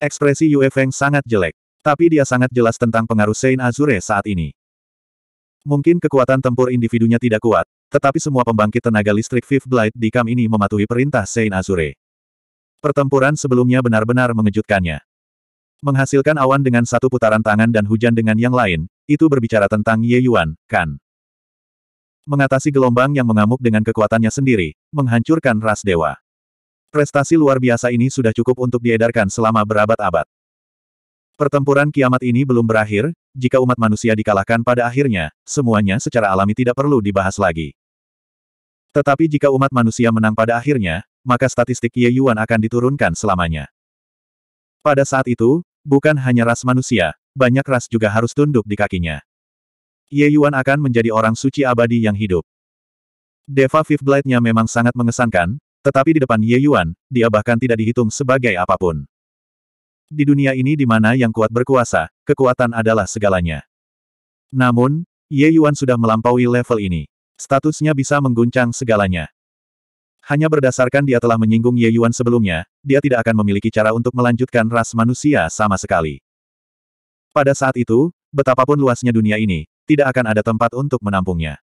Ekspresi Yue Feng sangat jelek, tapi dia sangat jelas tentang pengaruh Sein Azure saat ini. Mungkin kekuatan tempur individunya tidak kuat, tetapi semua pembangkit tenaga listrik Fifth Blight di Kam ini mematuhi perintah Saint Azure. Pertempuran sebelumnya benar-benar mengejutkannya. Menghasilkan awan dengan satu putaran tangan dan hujan dengan yang lain, itu berbicara tentang Ye Yuan, kan? Mengatasi gelombang yang mengamuk dengan kekuatannya sendiri, menghancurkan ras dewa. Prestasi luar biasa ini sudah cukup untuk diedarkan selama berabad-abad. Pertempuran kiamat ini belum berakhir, jika umat manusia dikalahkan pada akhirnya, semuanya secara alami tidak perlu dibahas lagi. Tetapi jika umat manusia menang pada akhirnya, maka statistik Ye Yuan akan diturunkan selamanya. Pada saat itu, bukan hanya ras manusia, banyak ras juga harus tunduk di kakinya. Ye Yuan akan menjadi orang suci abadi yang hidup. Deva Fifth Blade-nya memang sangat mengesankan, tetapi di depan Ye Yuan, dia bahkan tidak dihitung sebagai apapun. Di dunia ini di mana yang kuat berkuasa, kekuatan adalah segalanya. Namun, Ye Yuan sudah melampaui level ini. Statusnya bisa mengguncang segalanya. Hanya berdasarkan dia telah menyinggung Ye Yuan sebelumnya, dia tidak akan memiliki cara untuk melanjutkan ras manusia sama sekali. Pada saat itu, betapapun luasnya dunia ini, tidak akan ada tempat untuk menampungnya.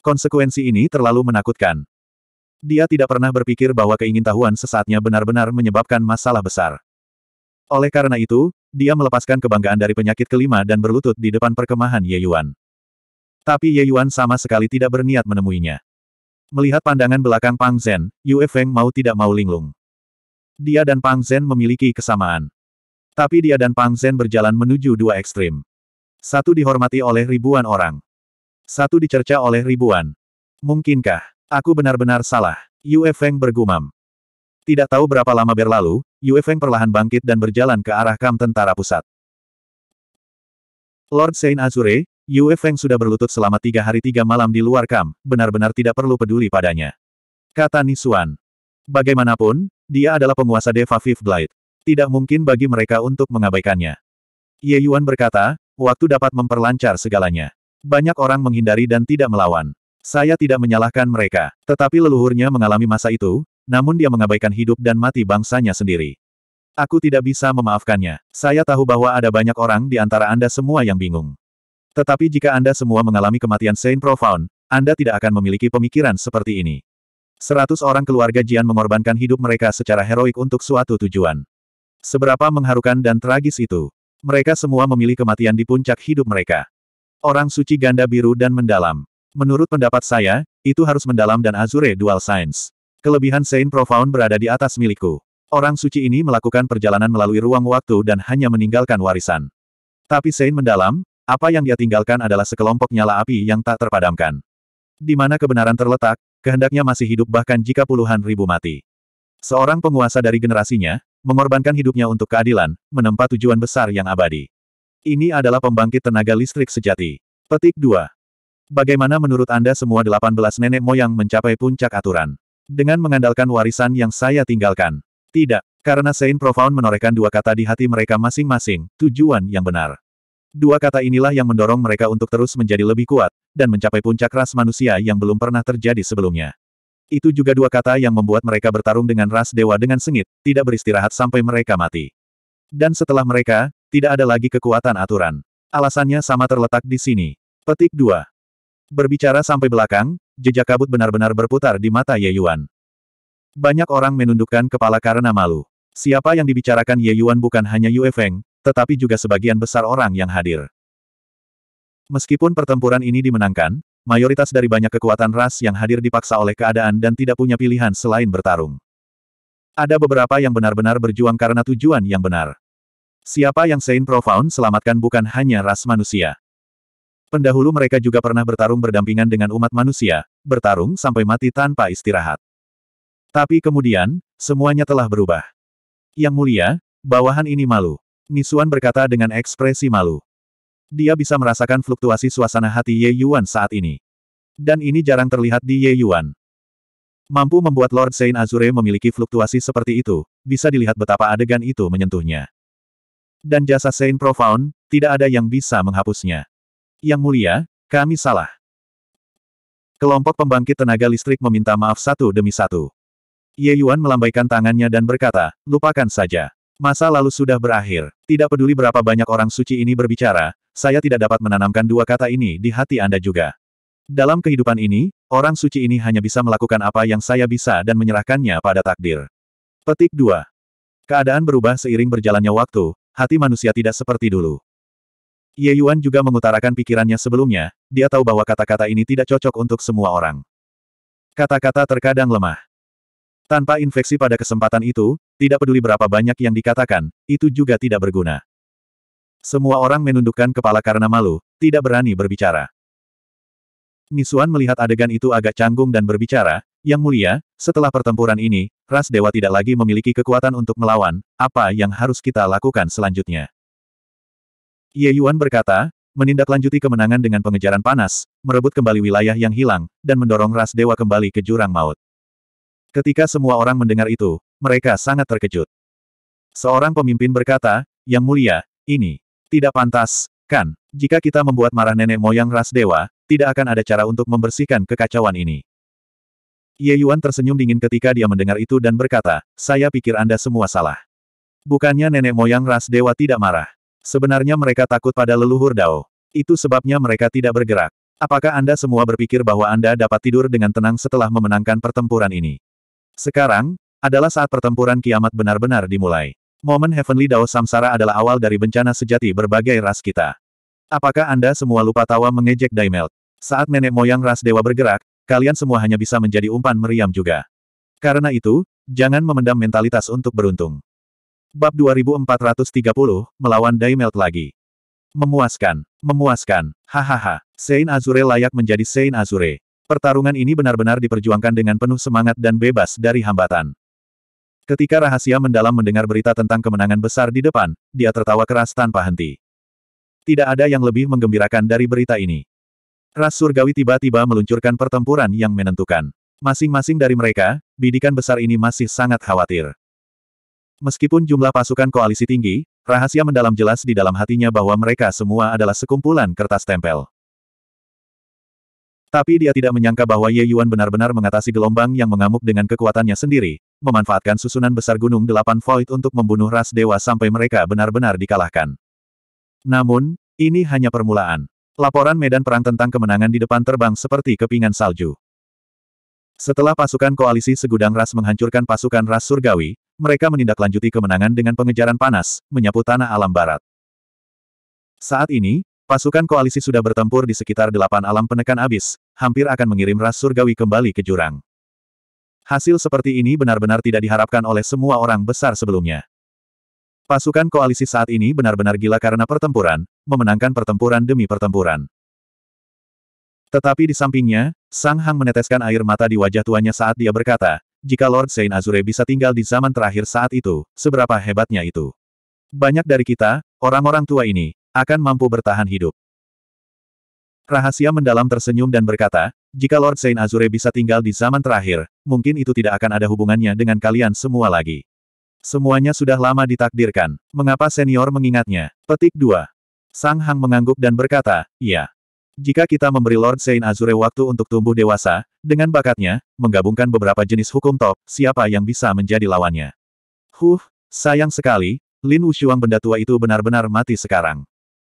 Konsekuensi ini terlalu menakutkan. Dia tidak pernah berpikir bahwa keingintahuan sesaatnya benar-benar menyebabkan masalah besar. Oleh karena itu, dia melepaskan kebanggaan dari penyakit kelima dan berlutut di depan perkemahan Ye Yuan. Tapi Ye Yuan sama sekali tidak berniat menemuinya. Melihat pandangan belakang Pang Zhen, Yue Feng mau tidak mau linglung. Dia dan Pang Zhen memiliki kesamaan. Tapi dia dan Pang Zhen berjalan menuju dua ekstrim. Satu dihormati oleh ribuan orang. Satu dicerca oleh ribuan. Mungkinkah, aku benar-benar salah? Yue Feng bergumam. Tidak tahu berapa lama berlalu, Yue Feng perlahan bangkit dan berjalan ke arah kam tentara pusat. Lord Saint Azure, Yue Feng sudah berlutut selama tiga hari tiga malam di luar kam, benar-benar tidak perlu peduli padanya. Kata Nisuan. Bagaimanapun, dia adalah penguasa Deva Fifth Blight. Tidak mungkin bagi mereka untuk mengabaikannya. Ye Yuan berkata, waktu dapat memperlancar segalanya. Banyak orang menghindari dan tidak melawan. Saya tidak menyalahkan mereka, tetapi leluhurnya mengalami masa itu, namun dia mengabaikan hidup dan mati bangsanya sendiri. Aku tidak bisa memaafkannya. Saya tahu bahwa ada banyak orang di antara Anda semua yang bingung. Tetapi jika Anda semua mengalami kematian Saint Profound, Anda tidak akan memiliki pemikiran seperti ini. Seratus orang keluarga Jian mengorbankan hidup mereka secara heroik untuk suatu tujuan. Seberapa mengharukan dan tragis itu. Mereka semua memilih kematian di puncak hidup mereka. Orang suci ganda biru dan mendalam. Menurut pendapat saya, itu harus mendalam dan Azure Dual Science. Kelebihan Saint Profound berada di atas milikku. Orang suci ini melakukan perjalanan melalui ruang waktu dan hanya meninggalkan warisan. Tapi Saint mendalam, apa yang dia tinggalkan adalah sekelompok nyala api yang tak terpadamkan. Di mana kebenaran terletak, kehendaknya masih hidup bahkan jika puluhan ribu mati. Seorang penguasa dari generasinya, mengorbankan hidupnya untuk keadilan, menempa tujuan besar yang abadi. Ini adalah pembangkit tenaga listrik sejati. Petik 2. Bagaimana menurut Anda semua 18 nenek moyang mencapai puncak aturan? Dengan mengandalkan warisan yang saya tinggalkan. Tidak, karena Saint Profound menorehkan dua kata di hati mereka masing-masing, tujuan yang benar. Dua kata inilah yang mendorong mereka untuk terus menjadi lebih kuat, dan mencapai puncak ras manusia yang belum pernah terjadi sebelumnya. Itu juga dua kata yang membuat mereka bertarung dengan ras dewa dengan sengit, tidak beristirahat sampai mereka mati. Dan setelah mereka, tidak ada lagi kekuatan aturan. Alasannya sama terletak di sini. Petik 2. Berbicara sampai belakang, jejak kabut benar-benar berputar di mata Ye Yuan. Banyak orang menundukkan kepala karena malu. Siapa yang dibicarakan Ye Yuan bukan hanya Yue Feng, tetapi juga sebagian besar orang yang hadir. Meskipun pertempuran ini dimenangkan, mayoritas dari banyak kekuatan ras yang hadir dipaksa oleh keadaan dan tidak punya pilihan selain bertarung. Ada beberapa yang benar-benar berjuang karena tujuan yang benar. Siapa yang Saint Profound selamatkan bukan hanya ras manusia. Pendahulu mereka juga pernah bertarung berdampingan dengan umat manusia, bertarung sampai mati tanpa istirahat. Tapi kemudian, semuanya telah berubah. Yang mulia, bawahan ini malu. Nisuan berkata dengan ekspresi malu. Dia bisa merasakan fluktuasi suasana hati Ye Yuan saat ini. Dan ini jarang terlihat di Ye Yuan. Mampu membuat Lord Saint Azure memiliki fluktuasi seperti itu, bisa dilihat betapa adegan itu menyentuhnya. Dan jasa Saint Profound, tidak ada yang bisa menghapusnya. Yang mulia, kami salah. Kelompok pembangkit tenaga listrik meminta maaf satu demi satu. Ye Yuan melambaikan tangannya dan berkata, lupakan saja. Masa lalu sudah berakhir. Tidak peduli berapa banyak orang suci ini berbicara, saya tidak dapat menanamkan dua kata ini di hati Anda juga. Dalam kehidupan ini, orang suci ini hanya bisa melakukan apa yang saya bisa dan menyerahkannya pada takdir. Petik 2. Keadaan berubah seiring berjalannya waktu, hati manusia tidak seperti dulu. Ye Yuan juga mengutarakan pikirannya sebelumnya, dia tahu bahwa kata-kata ini tidak cocok untuk semua orang. Kata-kata terkadang lemah. Tanpa infeksi pada kesempatan itu, tidak peduli berapa banyak yang dikatakan, itu juga tidak berguna. Semua orang menundukkan kepala karena malu, tidak berani berbicara. Nisuan melihat adegan itu agak canggung dan berbicara, Yang mulia, setelah pertempuran ini, ras dewa tidak lagi memiliki kekuatan untuk melawan, apa yang harus kita lakukan selanjutnya? Ye Yuan berkata, menindaklanjuti kemenangan dengan pengejaran panas, merebut kembali wilayah yang hilang, dan mendorong ras dewa kembali ke jurang maut. Ketika semua orang mendengar itu, mereka sangat terkejut. Seorang pemimpin berkata, Yang mulia, ini tidak pantas, kan? Jika kita membuat marah nenek moyang ras dewa, tidak akan ada cara untuk membersihkan kekacauan ini. Ye Yuan tersenyum dingin ketika dia mendengar itu dan berkata, Saya pikir Anda semua salah. Bukannya nenek moyang ras dewa tidak marah. Sebenarnya mereka takut pada leluhur Dao. Itu sebabnya mereka tidak bergerak. Apakah Anda semua berpikir bahwa Anda dapat tidur dengan tenang setelah memenangkan pertempuran ini? Sekarang, adalah saat pertempuran kiamat benar-benar dimulai. Momen Heavenly Dao Samsara adalah awal dari bencana sejati berbagai ras kita. Apakah Anda semua lupa tawa mengejek Daimelt? Saat nenek moyang ras dewa bergerak, kalian semua hanya bisa menjadi umpan meriam juga. Karena itu, jangan memendam mentalitas untuk beruntung. Bab 2430, melawan Daimelt lagi. Memuaskan, memuaskan, hahaha, Saint Azure layak menjadi Saint Azure. Pertarungan ini benar-benar diperjuangkan dengan penuh semangat dan bebas dari hambatan. Ketika rahasia mendalam mendengar berita tentang kemenangan besar di depan, dia tertawa keras tanpa henti. Tidak ada yang lebih menggembirakan dari berita ini. Ras surgawi tiba-tiba meluncurkan pertempuran yang menentukan. Masing-masing dari mereka, bidikan besar ini masih sangat khawatir. Meskipun jumlah pasukan koalisi tinggi, rahasia mendalam jelas di dalam hatinya bahwa mereka semua adalah sekumpulan kertas tempel. Tapi dia tidak menyangka bahwa Ye Yuan benar-benar mengatasi gelombang yang mengamuk dengan kekuatannya sendiri, memanfaatkan susunan besar gunung delapan void untuk membunuh ras dewa sampai mereka benar-benar dikalahkan. Namun, ini hanya permulaan. Laporan medan perang tentang kemenangan di depan terbang seperti kepingan salju. Setelah pasukan koalisi segudang ras menghancurkan pasukan ras surgawi, mereka menindaklanjuti kemenangan dengan pengejaran panas, menyapu tanah alam barat. Saat ini, pasukan koalisi sudah bertempur di sekitar delapan alam penekan abis, hampir akan mengirim ras surgawi kembali ke jurang. Hasil seperti ini benar-benar tidak diharapkan oleh semua orang besar sebelumnya. Pasukan koalisi saat ini benar-benar gila karena pertempuran, memenangkan pertempuran demi pertempuran. Tetapi di sampingnya, Sang Hang meneteskan air mata di wajah tuanya saat dia berkata, jika Lord Saint Azure bisa tinggal di zaman terakhir saat itu, seberapa hebatnya itu. Banyak dari kita, orang-orang tua ini, akan mampu bertahan hidup. Rahasia mendalam tersenyum dan berkata, jika Lord Saint Azure bisa tinggal di zaman terakhir, mungkin itu tidak akan ada hubungannya dengan kalian semua lagi. Semuanya sudah lama ditakdirkan. Mengapa senior mengingatnya? Petik 2. Sang Hang mengangguk dan berkata, iya. Jika kita memberi Lord Saint Azure waktu untuk tumbuh dewasa, dengan bakatnya, menggabungkan beberapa jenis hukum top, siapa yang bisa menjadi lawannya? Huh, sayang sekali, Lin Wushuang benda tua itu benar-benar mati sekarang.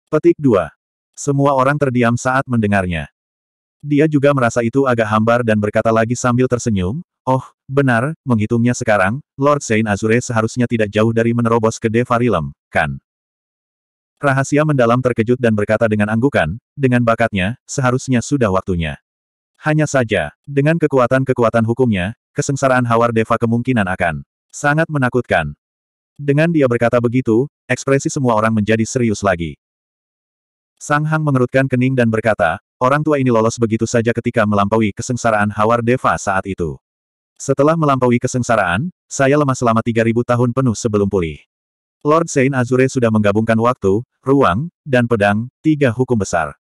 Petik 2. Semua orang terdiam saat mendengarnya. Dia juga merasa itu agak hambar dan berkata lagi sambil tersenyum, Oh, benar, menghitungnya sekarang, Lord Saint Azure seharusnya tidak jauh dari menerobos ke Devarilem, kan? Rahasia mendalam terkejut dan berkata dengan anggukan, dengan bakatnya, seharusnya sudah waktunya. Hanya saja, dengan kekuatan-kekuatan hukumnya, kesengsaraan Hawar Deva kemungkinan akan sangat menakutkan. Dengan dia berkata begitu, ekspresi semua orang menjadi serius lagi. Sang Hang mengerutkan kening dan berkata, orang tua ini lolos begitu saja ketika melampaui kesengsaraan Hawar Deva saat itu. Setelah melampaui kesengsaraan, saya lemah selama 3000 tahun penuh sebelum pulih. Lord Saint Azure sudah menggabungkan waktu, ruang, dan pedang, tiga hukum besar.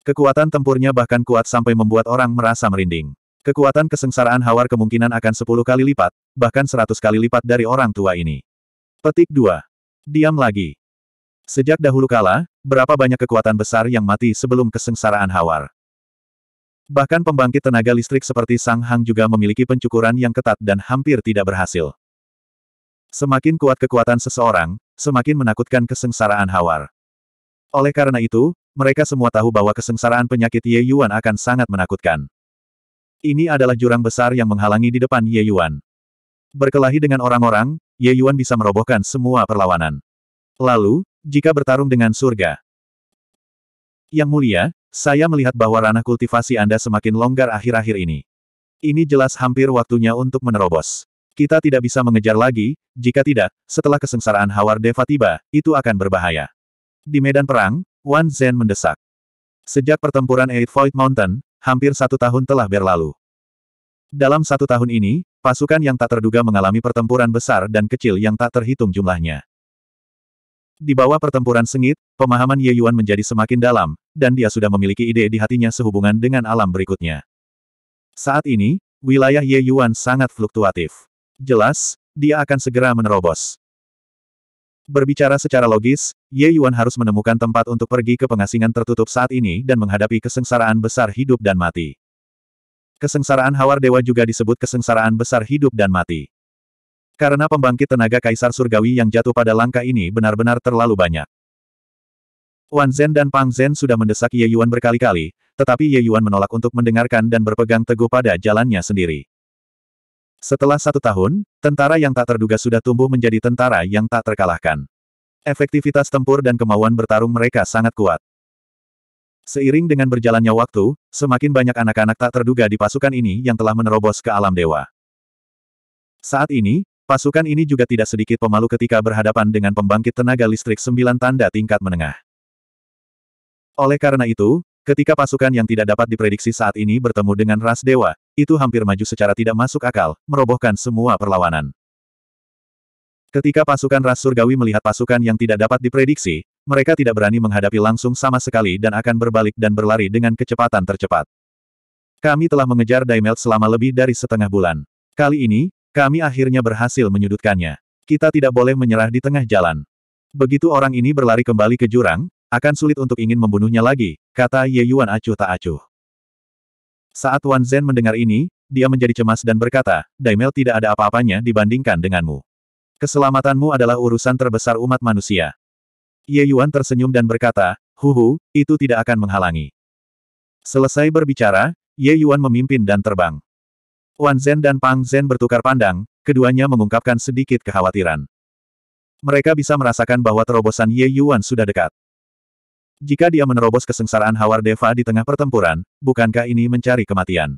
Kekuatan tempurnya bahkan kuat sampai membuat orang merasa merinding. Kekuatan kesengsaraan Hawar kemungkinan akan 10 kali lipat, bahkan 100 kali lipat dari orang tua ini. Petik 2. Diam lagi. Sejak dahulu kala, berapa banyak kekuatan besar yang mati sebelum kesengsaraan Hawar. Bahkan pembangkit tenaga listrik seperti Sang Hang juga memiliki pencukuran yang ketat dan hampir tidak berhasil. Semakin kuat kekuatan seseorang, semakin menakutkan kesengsaraan Hawar. Oleh karena itu, mereka semua tahu bahwa kesengsaraan penyakit Ye Yuan akan sangat menakutkan. Ini adalah jurang besar yang menghalangi di depan Ye Yuan. Berkelahi dengan orang-orang, Ye Yuan bisa merobohkan semua perlawanan. Lalu, jika bertarung dengan surga. Yang mulia, saya melihat bahwa ranah kultivasi Anda semakin longgar akhir-akhir ini. Ini jelas hampir waktunya untuk menerobos. Kita tidak bisa mengejar lagi, jika tidak, setelah kesengsaraan Hawar Deva tiba, itu akan berbahaya. Di medan perang, Wan Zhen mendesak. Sejak pertempuran Eight Void Mountain, hampir satu tahun telah berlalu. Dalam satu tahun ini, pasukan yang tak terduga mengalami pertempuran besar dan kecil yang tak terhitung jumlahnya. Di bawah pertempuran sengit, pemahaman Ye Yuan menjadi semakin dalam, dan dia sudah memiliki ide di hatinya sehubungan dengan alam berikutnya. Saat ini, wilayah Ye Yuan sangat fluktuatif. Jelas, dia akan segera menerobos. Berbicara secara logis, Ye Yuan harus menemukan tempat untuk pergi ke pengasingan tertutup saat ini dan menghadapi kesengsaraan besar hidup dan mati. Kesengsaraan Hawar Dewa juga disebut kesengsaraan besar hidup dan mati. Karena pembangkit tenaga kaisar surgawi yang jatuh pada langkah ini benar-benar terlalu banyak. Wan Zhen dan Pang Zhen sudah mendesak Ye Yuan berkali-kali, tetapi Ye Yuan menolak untuk mendengarkan dan berpegang teguh pada jalannya sendiri. Setelah satu tahun, tentara yang tak terduga sudah tumbuh menjadi tentara yang tak terkalahkan. Efektivitas tempur dan kemauan bertarung mereka sangat kuat. Seiring dengan berjalannya waktu, semakin banyak anak-anak tak terduga di pasukan ini yang telah menerobos ke alam dewa. Saat ini, Pasukan ini juga tidak sedikit pemalu ketika berhadapan dengan pembangkit tenaga listrik sembilan tanda tingkat menengah. Oleh karena itu, ketika pasukan yang tidak dapat diprediksi saat ini bertemu dengan ras dewa, itu hampir maju secara tidak masuk akal, merobohkan semua perlawanan. Ketika pasukan ras surgawi melihat pasukan yang tidak dapat diprediksi, mereka tidak berani menghadapi langsung sama sekali dan akan berbalik dan berlari dengan kecepatan tercepat. Kami telah mengejar Daimelt selama lebih dari setengah bulan. Kali ini, kami akhirnya berhasil menyudutkannya. Kita tidak boleh menyerah di tengah jalan. Begitu orang ini berlari kembali ke jurang, akan sulit untuk ingin membunuhnya lagi, kata Ye Yuan acuh tak acuh. Saat Wan Zhen mendengar ini, dia menjadi cemas dan berkata, Daimel tidak ada apa-apanya dibandingkan denganmu. Keselamatanmu adalah urusan terbesar umat manusia. Ye Yuan tersenyum dan berkata, Huhu, itu tidak akan menghalangi. Selesai berbicara, Ye Yuan memimpin dan terbang. Wan Zhen dan Pang Zhen bertukar pandang, keduanya mengungkapkan sedikit kekhawatiran. Mereka bisa merasakan bahwa terobosan Ye Yuan sudah dekat. Jika dia menerobos kesengsaraan Hawar Deva di tengah pertempuran, bukankah ini mencari kematian?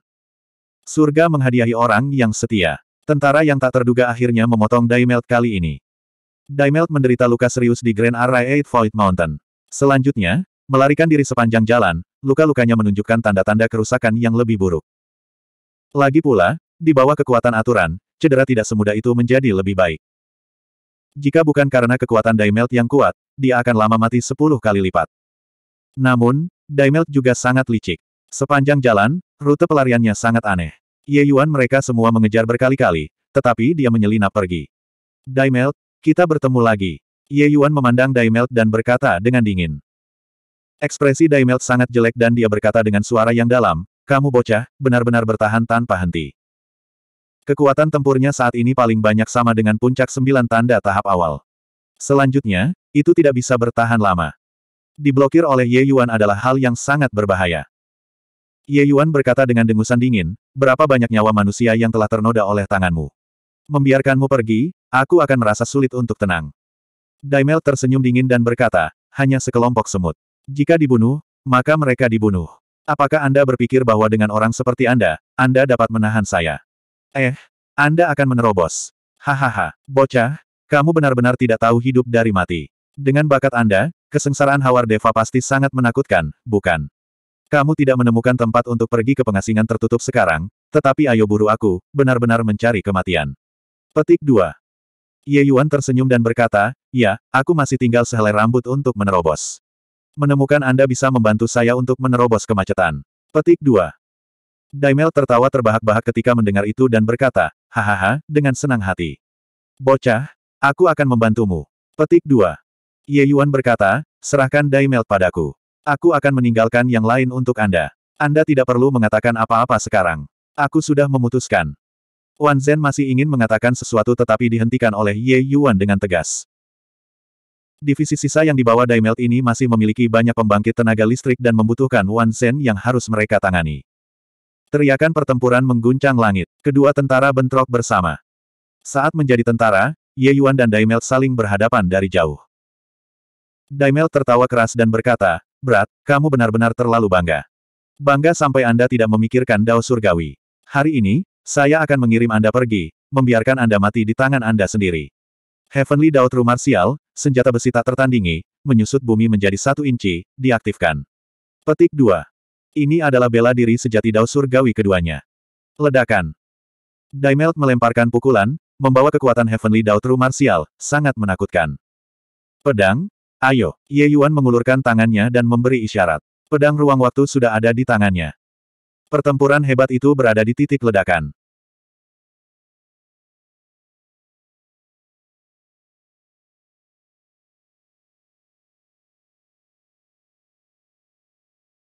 Surga menghadiahi orang yang setia. Tentara yang tak terduga akhirnya memotong Daimelt kali ini. Daimelt menderita luka serius di Grand Array Eight Void Mountain. Selanjutnya, melarikan diri sepanjang jalan, luka-lukanya menunjukkan tanda-tanda kerusakan yang lebih buruk. Lagi pula, di bawah kekuatan aturan, cedera tidak semudah itu menjadi lebih baik. Jika bukan karena kekuatan Daimelt yang kuat, dia akan lama mati sepuluh kali lipat. Namun, Daimelt juga sangat licik. Sepanjang jalan, rute pelariannya sangat aneh. Ye Yuan mereka semua mengejar berkali-kali, tetapi dia menyelinap pergi. Daimelt, kita bertemu lagi. Ye Yuan memandang Daimelt dan berkata dengan dingin. Ekspresi Daimelt sangat jelek dan dia berkata dengan suara yang dalam, kamu bocah, benar-benar bertahan tanpa henti. Kekuatan tempurnya saat ini paling banyak sama dengan puncak sembilan tanda tahap awal. Selanjutnya, itu tidak bisa bertahan lama. Diblokir oleh Ye Yuan adalah hal yang sangat berbahaya. Ye Yuan berkata dengan dengusan dingin, berapa banyak nyawa manusia yang telah ternoda oleh tanganmu. Membiarkanmu pergi, aku akan merasa sulit untuk tenang. Daimel tersenyum dingin dan berkata, hanya sekelompok semut. Jika dibunuh, maka mereka dibunuh. Apakah Anda berpikir bahwa dengan orang seperti Anda, Anda dapat menahan saya? Eh, Anda akan menerobos. Hahaha, bocah, kamu benar-benar tidak tahu hidup dari mati. Dengan bakat Anda, kesengsaraan Hawar Deva pasti sangat menakutkan, bukan? Kamu tidak menemukan tempat untuk pergi ke pengasingan tertutup sekarang, tetapi ayo buru aku, benar-benar mencari kematian. Petik 2. Ye Yuan tersenyum dan berkata, ya, aku masih tinggal sehelai rambut untuk menerobos. Menemukan Anda bisa membantu saya untuk menerobos kemacetan. Petik 2. Daimel tertawa terbahak-bahak ketika mendengar itu dan berkata, hahaha, dengan senang hati. Bocah, aku akan membantumu. Petik 2. Ye Yuan berkata, serahkan Daimel padaku. Aku akan meninggalkan yang lain untuk Anda. Anda tidak perlu mengatakan apa-apa sekarang. Aku sudah memutuskan. Wan Zhen masih ingin mengatakan sesuatu tetapi dihentikan oleh Ye Yuan dengan tegas. Divisi sisa yang dibawa Daimelt ini masih memiliki banyak pembangkit tenaga listrik dan membutuhkan Sen yang harus mereka tangani. Teriakan pertempuran mengguncang langit. Kedua tentara bentrok bersama. Saat menjadi tentara, Ye Yuan dan Daimelt saling berhadapan dari jauh. Daimelt tertawa keras dan berkata, "Brat, kamu benar-benar terlalu bangga. Bangga sampai Anda tidak memikirkan Dao Surgawi. Hari ini, saya akan mengirim Anda pergi, membiarkan Anda mati di tangan Anda sendiri. Heavenly Dao True Martial, senjata besi tak tertandingi, menyusut bumi menjadi satu inci, diaktifkan. Petik 2. Ini adalah bela diri sejati dao surgawi keduanya. Ledakan. Daimelt melemparkan pukulan, membawa kekuatan Heavenly Dao True Martial, sangat menakutkan. Pedang? Ayo, Ye Yuan mengulurkan tangannya dan memberi isyarat. Pedang ruang waktu sudah ada di tangannya. Pertempuran hebat itu berada di titik ledakan.